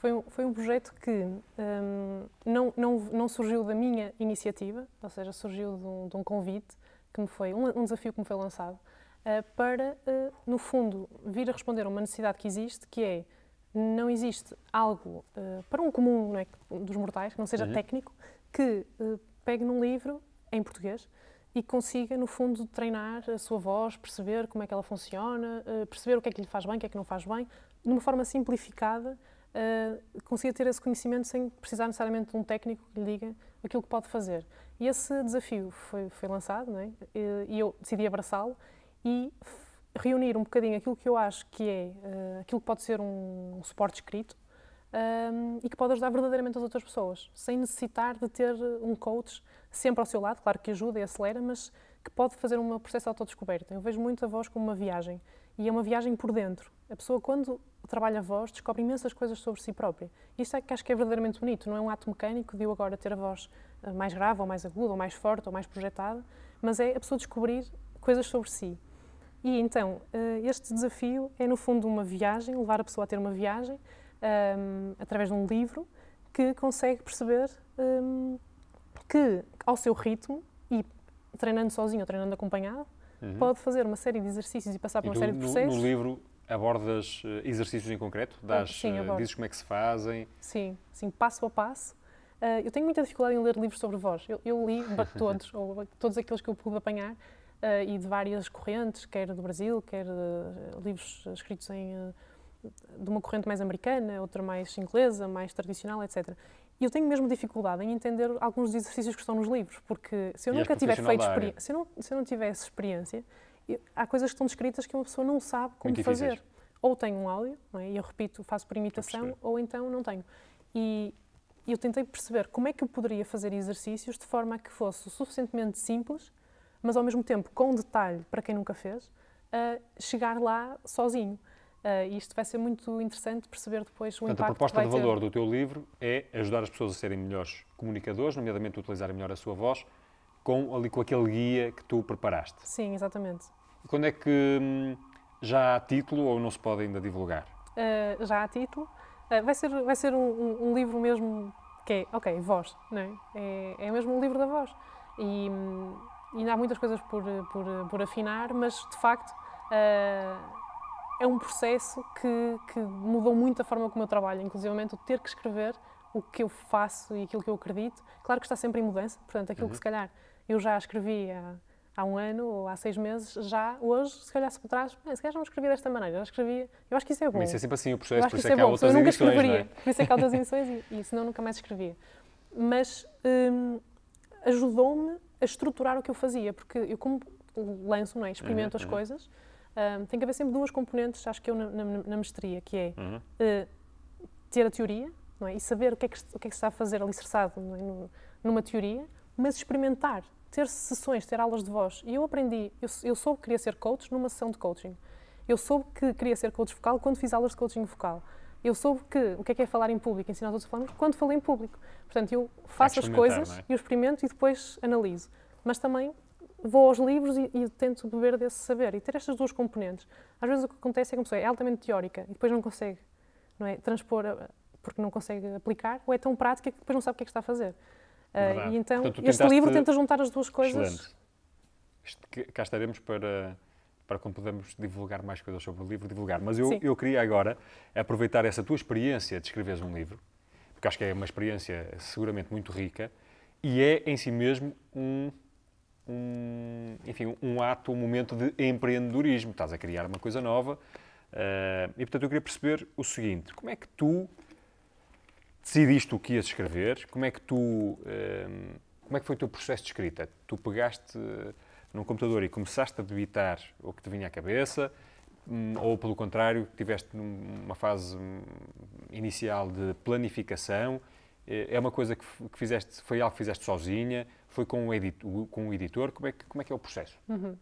B: Foi um, foi um projeto que um, ehm, não, não, não surgiu da minha iniciativa, ou seja, surgiu de um, de um convite que me foi, um, um desafio que me foi lançado eh, para, eh, no fundo, vir a responder a uma necessidade que existe, que é não existe algo eh, para um comum é, dos mortais, que não seja uhum. técnico, que pegue num livro em português e consiga, no fundo, treinar a sua voz, perceber como é que ela funciona, perceber o que é que lhe faz bem, o que é que não faz bem, de uma forma simplificada, consiga ter esse conhecimento sem precisar necessariamente de um técnico que lhe diga aquilo que pode fazer. E esse desafio foi, foi lançado é? e eu decidi abraçá-lo e reunir um bocadinho aquilo que eu acho que é, uh, aquilo que pode ser um, um suporte escrito um, ehm, e que pode ajudar verdadeiramente as outras pessoas, sem necessitar de ter eh, um coach sempre ao seu lado, claro que ajuda e acelera, mas que pode fazer um processo de autodescoberta. Eu vejo muito a voz como uma viagem e é uma viagem por dentro. A pessoa, quando trabalha a voz, descobre imensas coisas sobre si própria. Isto é que acho que é verdadeiramente bonito, não é um ato mecânico de eu agora ter a voz eh, mais grave, ou mais aguda, ou mais forte, ou mais projetada, mas é a pessoa descobrir coisas sobre si. E então, eh, este desafio é, no fundo, uma viagem, levar a pessoa a ter uma viagem um, ehm, através de um livro que consegue perceber um, ehm, que, ao seu ritmo e treinando sozinho ou treinando acompanhado, uhum. pode fazer uma série de exercícios e passar por e uma tu, série de processos. No, no
A: livro abordas eh, exercícios em concreto? Ah, das, sim, eh, abordo. Dizes como é que se fazem?
B: Sim, sim passo a passo. Uh, eu tenho muita dificuldade em ler livros sobre voz. Eu, eu li *laughs* todos, ou todos aqueles que eu pude apanhar, uh, e de várias correntes, quer do Brasil, quer uh, livros escritos em, uh, de uma corrente mais americana, outra mais inglesa, mais tradicional, etc. E eu tenho mesmo dificuldade em entender alguns dos exercícios que estão nos livros, porque se eu e nunca tiver feito experiência, se eu, não, se eu não tivesse experiência, eu, há coisas que estão descritas que uma pessoa não sabe como Muito fazer. Difíceis. Ou tenho um áudio, é? e eu repito, faço por imitação, ou então não tenho. E eu tentei perceber como é que eu poderia fazer exercícios de forma a que fosse suficientemente simples mas ao mesmo tempo com detalhe para quem nunca fez, uh, chegar lá sozinho. Uh, e isto vai ser muito interessante perceber depois o Portanto, impacto a proposta de valor ter. do
A: teu livro é ajudar as pessoas a serem melhores comunicadores, nomeadamente a utilizarem melhor a sua voz, com, ali com aquele guia que tu preparaste.
B: Sim, exatamente.
A: Quando é que hum, já há título ou não se pode ainda divulgar?
B: Uh, já há título. Uh, vai ser, vai ser um, um, livro mesmo que é, ok, voz, não é? É, é mesmo um livro da voz. E. Hum, ainda há muitas coisas por, por, por afinar, mas de facto uh, é um processo que, que, mudou muito a forma como eu trabalho, inclusive o ter que escrever o que eu faço e aquilo que eu acredito. Claro que está sempre em mudança, portanto, aquilo uhum. que se calhar eu já escrevi há, há, um ano ou há seis meses, já hoje, se calhar se por trás, ah, se calhar já não escrevi desta maneira, já escrevi. Eu acho que isso é bom. Mas isso é sempre assim o processo, por isso é que, é que há outras edições. Eu é? escreveria, por isso é que há outras edições e, e senão nunca mais escrevia. Mas. Hum, ajudou-me a estruturar o que eu fazia, porque eu como lanço, não é? experimento uhum, as uhum. coisas, um, tem que haver sempre duas componentes, acho que eu na, na, na mestria, que é uhum. uh, ter a teoria não é? e saber o que é que, o que, é que se está a fazer alicerçado é? numa teoria, mas experimentar, ter sessões, ter aulas de voz. E eu aprendi, eu, eu soube que queria ser coach numa sessão de coaching. Eu soube que queria ser coach vocal quando fiz aulas de coaching vocal. Eu soube que, o que é, que é falar em público, ensinar os outros a falar quando falei em público. Portanto, eu faço as coisas, é? eu experimento e depois analiso. Mas também vou aos livros e, e, tento beber desse saber e ter estas duas componentes. Às vezes o que acontece é que a pessoa é altamente teórica e depois não consegue não é, transpor porque não consegue aplicar, ou é tão prática que depois não sabe o que é que está a fazer. Uh, e então, Portanto, este livro tenta juntar as duas coisas.
A: Excelente. Cá estaremos para para quando pudermos divulgar mais coisas sobre o livro, divulgar. Mas eu, eu queria agora aproveitar essa tua experiência de escreveres um livro, porque acho que é uma experiência seguramente muito rica e é em si mesmo um, um enfim, um ato, um momento de empreendedorismo. Estás a criar uma coisa nova. Uh, e portanto eu queria perceber o seguinte: como é que tu decidiste o que ias escrever? Como é que tu. Uh, como é que foi o teu processo de escrita? Tu pegaste no computador e começaste a debitar o que te vinha à cabeça, hum, ou pelo contrário, tiveste numa fase hum, inicial de planificação, é, é uma coisa que, fizeste, foi algo que fizeste sozinha, foi com o editor, com editor, como é, que, como é que é o processo?
B: Uhum.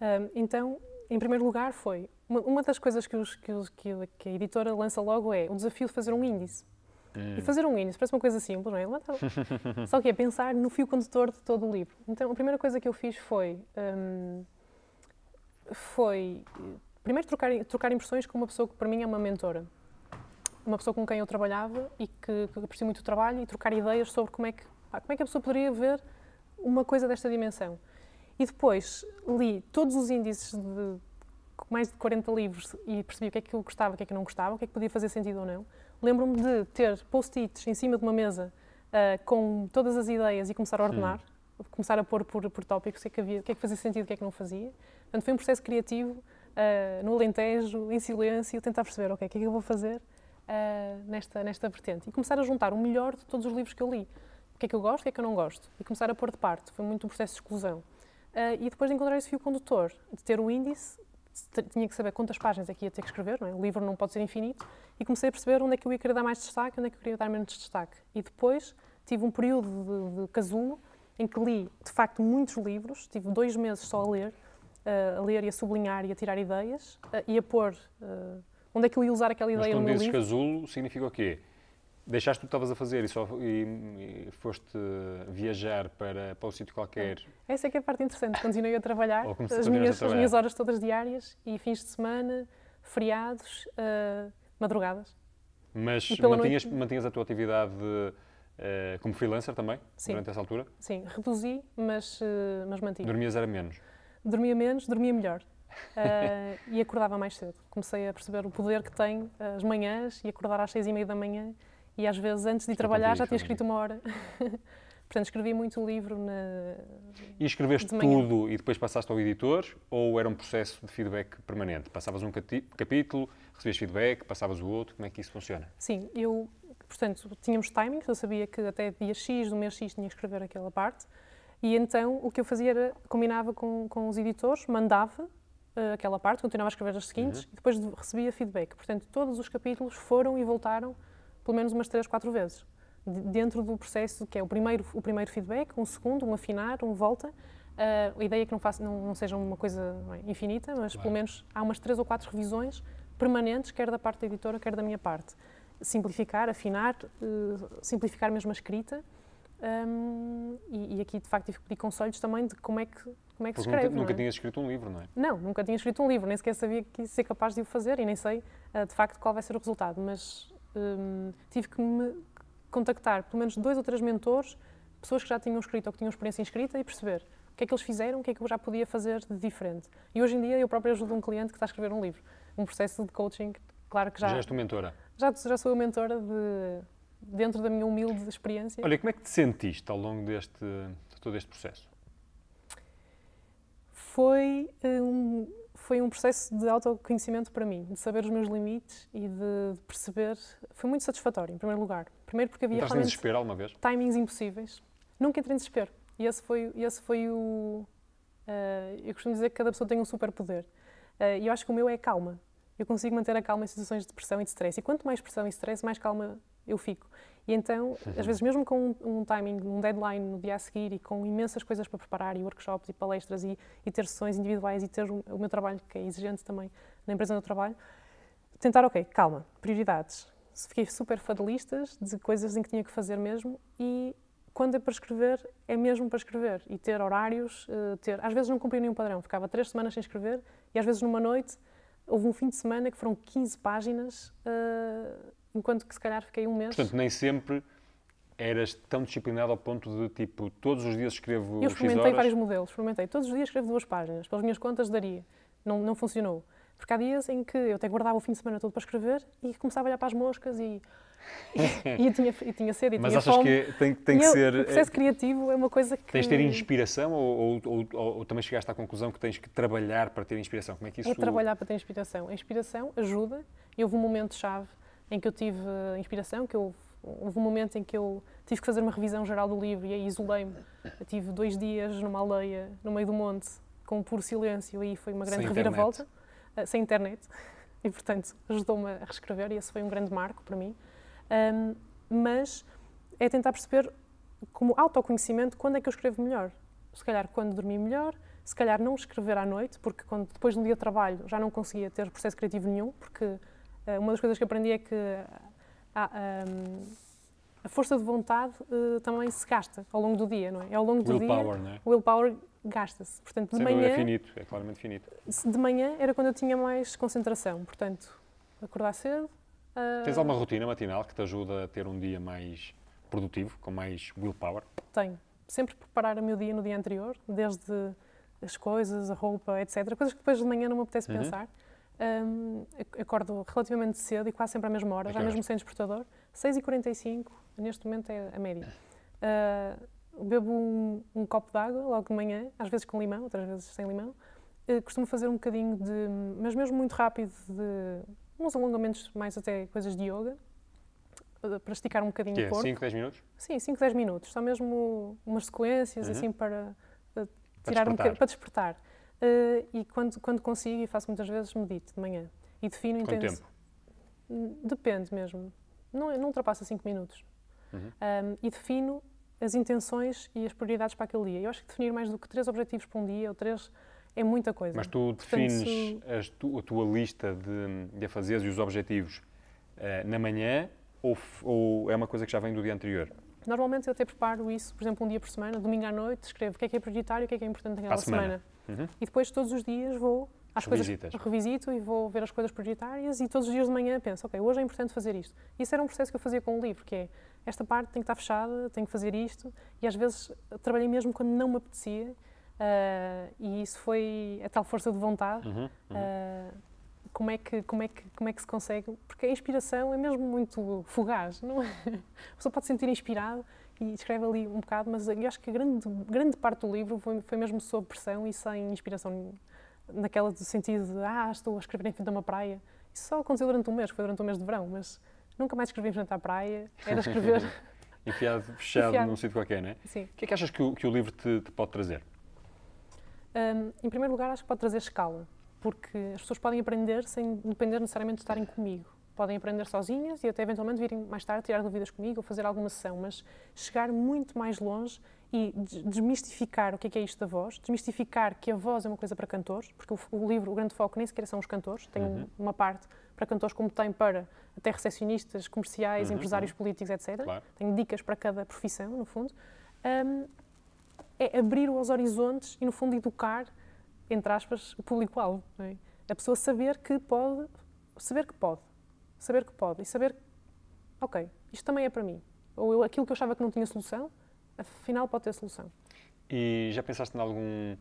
B: Um, então, em primeiro lugar foi, uma, uma das coisas que, os, que, que, a editora lança logo é o desafio de fazer um índice. É. E fazer um hino, parece uma coisa simples, não é? Tá *laughs* Só que é pensar no fio condutor de todo o livro. Então, a primeira coisa que eu fiz foi. Hum, foi. Eh, primeiro, trocar, trocar impressões com uma pessoa que para mim é uma mentora. Uma pessoa com quem eu trabalhava e que, que aprecio muito o trabalho e trocar ideias sobre como é, que, pá, como é que a pessoa poderia ver uma coisa desta dimensão. E depois li todos os índices de mais de 40 livros e percebi o que é que eu gostava, o que é que eu não gostava, o que é que podia fazer sentido ou não Lembro-me de ter post-its em cima de uma mesa uh, com todas as ideias e começar a ordenar, Sim. começar a pôr por, por tópicos, o que, é que havia, o que é que fazia sentido, o que é que não fazia. Portanto, foi um processo criativo, uh, no Alentejo, em silêncio, tentar perceber, o que é que eu vou fazer uh, nesta, nesta vertente. E começar a juntar o melhor de todos os livros que eu li. O que é que eu gosto, o que é que eu não gosto. E começar a pôr de parte. Foi muito um processo de exclusão. Uh, e depois de encontrar esse fio condutor, de ter o índice tinha que saber quantas páginas é que ia ter que escrever, é? o livro não pode ser infinito, e comecei a perceber onde é que eu ia querer dar mais destaque, onde é que eu queria dar menos destaque. E depois tive um período de, de casulo em que li, de facto, muitos livros, tive dois meses só a ler, uh, a ler e a sublinhar e a tirar ideias, uh, e a pôr uh, onde é que eu ia usar aquela ideia Mas, no meu livro. quando dizes
A: casulo, significa o quê? deixaste o que estavas a fazer e, só, e, e foste viajar para, para um sítio qualquer.
B: É. Essa é que é a parte interessante. Continuei a trabalhar, as minhas, a trabalhar. as minhas horas todas diárias e fins de semana, feriados, uh, madrugadas. Mas mantinhas, noite...
A: mantinhas a tua atividade uh, como freelancer também,
B: Sim. durante essa altura? Sim, reduzi, mas, uh, mas mantive. Dormias era menos? Dormia menos, dormia melhor. Uh, *laughs* e acordava mais cedo. Comecei a perceber o poder que tem as manhãs e acordar às seis e meia da manhã e às vezes, antes de ir trabalhar, já tinha escrito uma hora. *laughs* Portanto, escrevi muito o livro na. E escreveste tudo
A: e depois passaste ao editor? Ou era um processo de feedback permanente? Passavas um capítulo, recebias feedback, passavas o outro? Como é que isso funciona?
B: Sim, eu. Portanto, tínhamos timings, eu sabia que até dia X, do mês X, tinha que escrever aquela parte. E então o que eu fazia era combinava com, com os editores, mandava uh, aquela parte, continuava a escrever as seguintes uhum. e depois recebia feedback. Portanto, todos os capítulos foram e voltaram pelo menos umas três, quatro vezes. Dentro do processo que é o primeiro, o primeiro feedback, um segundo, um afinar, um volta, uh, a ideia é que não, faça, não, não seja uma coisa é, infinita, mas claro. pelo menos há umas três ou quatro revisões permanentes, quer da parte da editora, quer da minha parte. Simplificar, afinar, uh, simplificar mesmo a escrita. Um, e, e, aqui, de facto, tive que pedir conselhos também de como é que, como é que se escreve. É? Nunca, nunca é? tinhas escrito um livro, não é? Não, nunca tinha escrito um livro, nem sequer sabia que ia ser capaz de o fazer e nem sei, uh, de facto, qual vai ser o resultado. Mas Hum, tive que me contactar pelo menos dois ou três mentores, pessoas que já tinham escrito ou que tinham experiência escrita e perceber o que é que eles fizeram, o que é que eu já podia fazer de diferente. E hoje em dia eu próprio ajudo um cliente que está a escrever um livro. Um processo de coaching, claro que já... Já és tu mentora? Já, já sou eu mentora de, dentro da minha humilde experiência. Olha,
A: como é que te sentiste ao longo deste, de todo este processo?
B: Foi um, foi um processo de autoconhecimento para mim, de saber os meus limites e de perceber. Foi muito satisfatório, em primeiro lugar. Primeiro porque havia realmente desespero alguma vez? timings impossíveis. Nunca entrei em desespero. E esse foi, esse foi o. Uh, eu costumo dizer que cada pessoa tem um superpoder. Uh, e eu acho que o meu é a calma. Eu consigo manter a calma em situações de pressão e de stress. E quanto mais pressão e stress, mais calma eu fico. E então, às uhum. vezes, mesmo com um, um, timing, um deadline no dia a seguir e com imensas coisas para preparar, e workshops e palestras, e, e ter sessões individuais, e ter o, o, meu trabalho, que é exigente também na empresa onde eu trabalho, tentar, ok, calma, prioridades. Fiquei super fadelistas de coisas em que tinha que fazer mesmo, e quando é para escrever, é mesmo para escrever. E ter horários, eh, ter. Às vezes não cumpria nenhum padrão, ficava três semanas sem escrever, e às vezes numa noite. Houve um fim de semana que foram 15 páginas uh, enquanto que se calhar fiquei um mês. Portanto,
A: nem sempre eras tão disciplinado ao ponto de, tipo, todos os dias escrevo Eu experimentei vários
B: modelos, experimentei. Todos os dias escrevo duas páginas, pelas minhas contas daria. Não, não funcionou. Porque há dias em que eu até guardava o fim de semana todo para escrever e começava a olhar para as moscas e. e, e tinha, e tinha sede e *laughs* Mas tinha achas fome. que tem, tem que eu, ser. O eh, processo é, criativo é uma coisa que. Tens de ter
A: inspiração ou, ou, ou, ou, também chegaste à conclusão que tens que trabalhar para ter inspiração? Como é que isso. É trabalhar
B: para ter inspiração. A inspiração ajuda e houve um momento-chave em que eu tive eh, inspiração, que eu, houve um momento em que eu tive que fazer uma revisão geral do livro e aí isolei-me. Eu tive dois dias numa aldeia, no meio do monte, com um puro silêncio e foi uma grande sem reviravolta, internet. Eh, sem internet. *laughs* E, portanto, ajudou-me a reescrever e esse foi um grande marco para mim. Um, mas é tentar perceber como autoconhecimento quando é que eu escrevo melhor. Se calhar quando dormi melhor, se calhar não escrever à noite, porque quando, depois de um dia de trabalho já não conseguia ter processo criativo nenhum, porque eh, uma das coisas que aprendi é que a, a força de vontade eh, também se gasta ao longo do dia, não é? Ao longo do will dia, não é? willpower gasta-se. Portanto, de Sem é manhã é finito,
A: é claramente finito.
B: De manhã era quando eu tinha mais concentração, portanto, acordar cedo. Uh... Tens alguma rotina
A: matinal que te ajuda a ter um dia mais produtivo, com mais willpower?
B: Tenho. Sempre preparar o meu dia no dia anterior, desde as coisas, a roupa, etc. Coisas que depois de manhã não me apetece uhum. pensar. Um, acordo relativamente cedo e quase sempre à mesma hora, já mesmo sem despertador. 6h45, neste momento é a média. Uh, bebo um, um copo de água logo de manhã, às vezes com limão, outras vezes sem limão. Uh, costumo fazer um bocadinho de, mas mesmo muito rápido, de uns alongamentos mais até coisas de yoga, uh, para esticar um bocadinho que o é, corpo. 5, 10 minutos? Sim, 5, 10 minutos. Só mesmo umas sequências, uhum. assim, para tirar despertar. um para despertar. Uh, e quando, quando consigo, e faço muitas vezes, medito de manhã. E defino Quanto intenso. tempo? Hum, depende mesmo. Não, não ultrapassa 5 minutos. Uhum. Um, e defino as intenções e as prioridades para aquele dia. Eu acho que definir mais do que três objetivos para um dia ou três é muita coisa. Mas tu defines
A: tu, a tua lista de, de afazeres e os objetivos uh, na manhã ou, ou é uma coisa que já vem do dia anterior?
B: Normalmente eu até preparo isso, por exemplo, um dia por semana, domingo à noite, escrevo o que é que é prioritário e o que é que é importante naquela semana. semana. Uhum. E depois todos os dias vou às Revisitas. coisas, revisito e vou ver as coisas prioritárias e todos os dias de manhã penso, ok, hoje é importante fazer isto. Isso era um processo que eu fazia com o livro, que é esta parte tem que estar fechada, tem que fazer isto e às vezes trabalhei mesmo quando não me apetecia uh, e isso foi a tal força de vontade. Uhum, uhum. Uh, como é que como é que como é que se consegue? Porque a inspiração é mesmo muito fugaz, não é? *laughs* A pessoa pode se sentir inspirado e escreve ali um bocado, mas eu acho que grande, grande parte do livro foi, foi mesmo sob pressão e sem inspiração naquela do sentido de, ah, estou a escrever em frente a uma praia. Isso só aconteceu durante um mês, foi durante um mês de verão, mas nunca mais escrevi em frente à praia, era escrever... *laughs*
A: Enfiado, fechado Enfiado. num sítio qualquer, não é? Sim. O que é que achas que o, que o livro te, te pode trazer?
B: Um, em primeiro lugar, acho que pode trazer escala, porque as pessoas podem aprender sem depender necessariamente de estarem comigo podem aprender sozinhas e até eventualmente virem mais tarde tirar dúvidas comigo ou fazer alguma sessão, mas chegar muito mais longe e desmistificar o que é, que é isto da voz, desmistificar que a voz é uma coisa para cantores, porque o, o livro, o grande foco nem sequer são os cantores, tem uhum. uma parte para cantores como tem para até recepcionistas, comerciais, uhum, empresários uhum. políticos, etc. Claro. Tem dicas para cada profissão, no fundo. Um, é abrir os horizontes e, no fundo, educar, entre aspas, o público-alvo. É? A pessoa saber que pode, saber que pode, saber que pode e saber, ok, isto também é para mim. Ou eu, aquilo que eu achava que não tinha solução, afinal pode ter solução.
A: E já pensaste em algum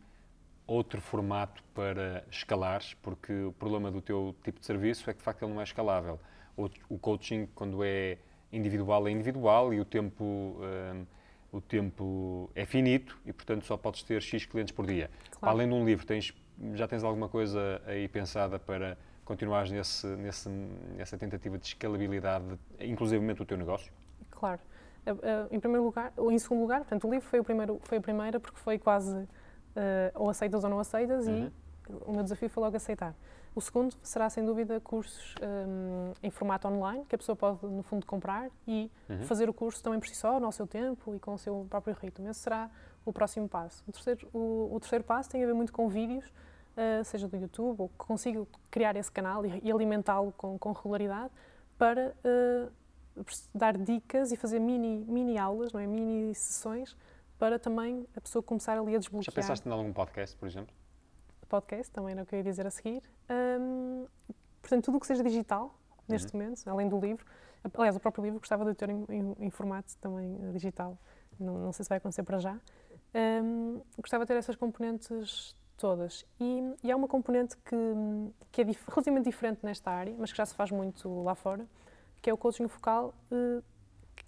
A: outro formato para escalares? Porque o problema do teu tipo de serviço é que de facto ele não é escalável. O, o coaching, quando é individual, é individual e o tempo. Um, o tempo é finito e, portanto, só podes ter X clientes por dia. Claro. Além de um livro, tens, já tens alguma coisa aí pensada para continuares nesse, nesse, nessa tentativa de escalabilidade, inclusivamente o teu negócio?
B: Claro. Eh, eh, em primeiro lugar, ou em segundo lugar, portanto, o livro foi, o primeiro, foi a primeira porque foi quase eh, ou aceitas ou não aceitas uhum. e o meu desafio foi logo aceitar. O segundo será, sem dúvida, cursos um, em formato online, que a pessoa pode, no fundo, comprar e uhum. fazer o curso também por si só, no seu tempo e com o seu próprio ritmo. Esse será o próximo passo. O terceiro, o, o terceiro passo tem a ver muito com vídeos, uh, seja do YouTube, ou que consigo criar esse canal e, e alimentá-lo com, com, regularidade para uh, dar dicas e fazer mini, mini aulas, não é? mini sessões, para também a pessoa começar ali a desbloquear. Já pensaste
A: em algum podcast, por exemplo?
B: Podcast, também era o que eu ia dizer a seguir. Um, portanto, tudo o que seja digital, neste uhum. momento, além do livro. Aliás, o próprio livro gostava de ter em, em, em formato também eh, digital. Não, não, sei se vai acontecer para já. Um, gostava de ter essas componentes todas. E, e há uma componente que, que é dif relativamente diferente nesta área, mas que já se faz muito lá fora, que é o coaching focal, eh,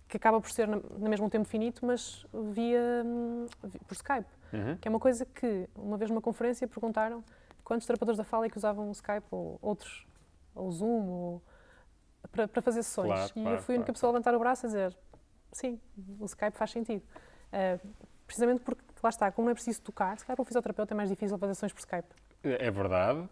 B: que acaba por ser na, no mesmo tempo finito, mas via, hum, via por Skype. Uhum. Que é uma coisa que, uma vez numa conferência, perguntaram quantos terapeutas da fala é que usavam o Skype ou outros, ou Zoom, ou, para, para fazer sessões. Claro, e claro, eu fui a única claro. pessoa a levantar o braço a dizer: sim, o Skype faz sentido. Uh, precisamente porque que lá está, como não é preciso tocar, se calhar para o fisioterapeuta é mais difícil fazer ações por Skype.
A: É verdade,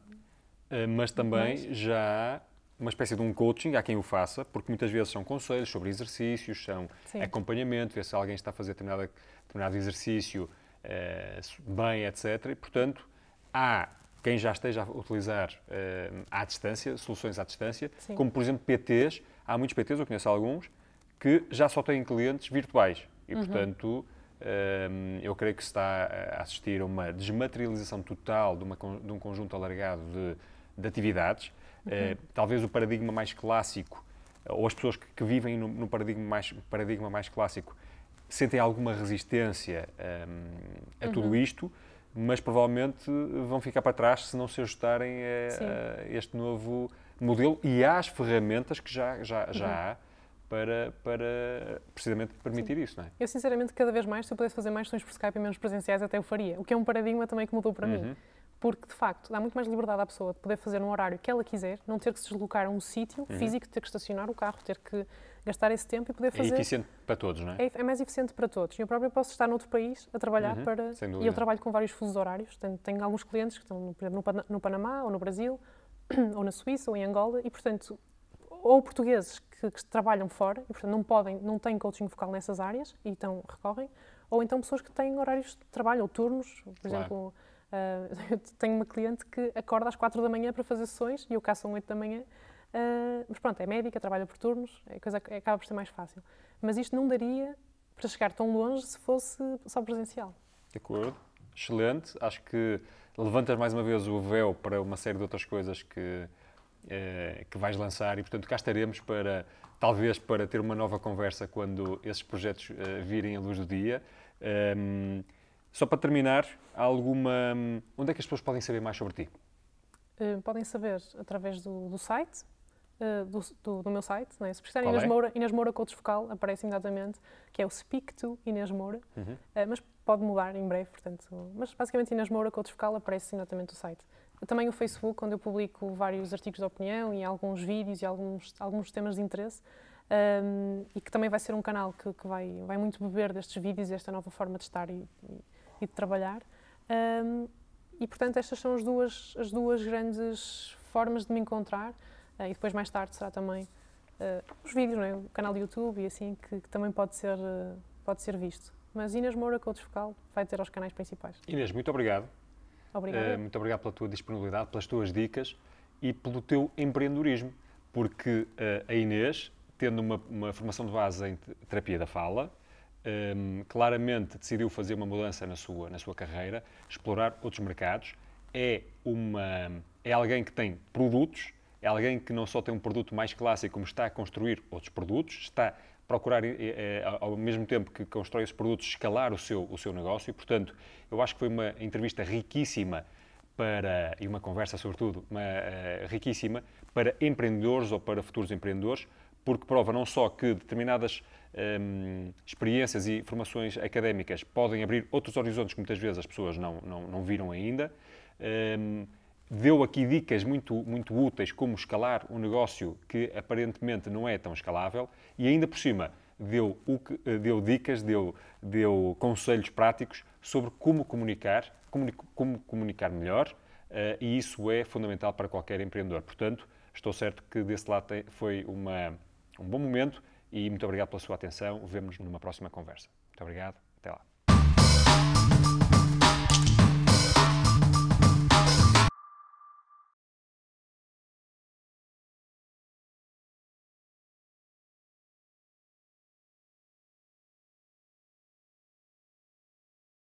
A: eh, mas também mas... já uma espécie de um coaching, há quem o faça, porque muitas vezes são conselhos sobre exercícios, são Sim. acompanhamento, ver se alguém está a fazer determinado, determinado exercício eh, bem, etc. E, portanto, há quem já esteja a utilizar eh, à distância, soluções à distância, Sim. como, por exemplo, PTs. Há muitos PTs, eu conheço alguns, que já só têm clientes virtuais. E, uhum. portanto, eu creio que se está a assistir a uma desmaterialização total de, uma, de um conjunto alargado de, de atividades. Uhum. Eh, talvez o paradigma mais clássico, ou as pessoas que, que vivem no, no, paradigma, mais, paradigma mais clássico, sentem alguma resistência um, a uhum. tudo isto, mas provavelmente vão ficar para trás se não se ajustarem a, a este novo modelo e às ferramentas que já, já, já uhum. há para, para precisamente permitir Sim. isso, não é?
B: Eu, sinceramente, cada vez mais, se eu pudesse fazer mais sessões por Skype e menos presenciais, até o faria. O que é um paradigma também que mudou para uhum. mim. Porque, de facto, dá muito mais liberdade à pessoa de poder fazer no horário que ela quiser, não ter que se deslocar a um sítio uhum. físico, ter que estacionar o carro, ter que gastar esse tempo e poder é fazer. É eficiente
A: para todos, não é? É,
B: é mais eficiente para todos. Eu próprio posso estar noutro país a trabalhar uhum. para. E eu trabalho com vários fusos horários. Tenho, tenho alguns clientes que estão, por exemplo, no, no Panamá ou no Brasil, *clears throat* ou na Suíça ou em Angola, e, portanto, ou portugueses que, que, trabalham fora e, portanto, não podem, não têm coaching vocal nessas áreas e então recorrem, ou então pessoas que têm horários de trabalho ou turnos, por claro. exemplo. Uh, ah, eu *laughs* tenho uma cliente que acorda às quatro da manhã para fazer sessões e eu caço às oito da manhã. Uh, mas pronto, é médica, trabalha por turnos, é coisa que acaba por ser mais fácil. Mas isto não daria para chegar tão longe se fosse só presencial.
A: De acordo, excelente. Acho que levantas mais uma vez o véu para uma série de outras coisas que eh, que vais lançar e, portanto, cá estaremos para, talvez, para ter uma nova conversa quando esses projetos uh, virem à luz do dia. Um, ehm, só para terminar, alguma. Hum, onde é que as pessoas podem saber mais sobre ti?
B: Eh, podem saber através do, do site, do, do, do, meu site, né? se precisarem Inês é? Moura, Inês Moura Coaches Focal, aparece imediatamente, que é o Speak to Inês Moura, uhum. mas pode mudar em breve, portanto. Mas basicamente Inês Moura Coaches Focal aparece imediatamente no site. Também o Facebook, onde eu publico vários artigos de opinião e alguns vídeos e alguns, alguns temas de interesse. Um, e que também vai ser um canal que, que, vai, vai muito beber destes vídeos, desta nova forma de estar e, e, de trabalhar. Um, e, portanto, estas são as duas, as duas grandes formas de me encontrar. Uh, e depois, mais tarde, será também uh, os vídeos, é? o canal do YouTube e assim, que, que também pode ser, uh, pode ser visto. Mas Inês Moura, Coach Focal, vai ter aos canais principais.
A: Inês, muito obrigado. Obrigada. Eh, muito obrigado pela tua disponibilidade, pelas tuas dicas e pelo teu empreendedorismo, porque eh, a Inês, tendo uma, uma formação de base em terapia da fala, um, ehm, claramente decidiu fazer uma mudança na sua, na sua carreira, explorar outros mercados. É, uma, é alguém que tem produtos, é alguém que não só tem um produto mais clássico, como está a construir outros produtos, está procurar, eh, eh, ao mesmo tempo que constrói esses produtos, escalar o seu, o seu negócio. E, portanto, eu acho que foi uma entrevista riquíssima para, e uma conversa, sobretudo, uma, eh, riquíssima para empreendedores ou para futuros empreendedores, porque prova não só que determinadas ehm, experiências e formações académicas podem abrir outros horizontes que muitas vezes as pessoas não, não, não viram ainda. Ehm, deu aqui dicas muito, muito úteis como escalar um negócio que aparentemente não é tão escalável e ainda por cima deu, eh, deu dicas, deu, deu conselhos práticos sobre como comunicar, como, como comunicar melhor eh, e isso é fundamental para qualquer empreendedor. Portanto, estou certo que desse lado foi uma, um bom momento e muito obrigado pela sua atenção. Vemos-nos numa próxima conversa. Muito obrigado. Até lá.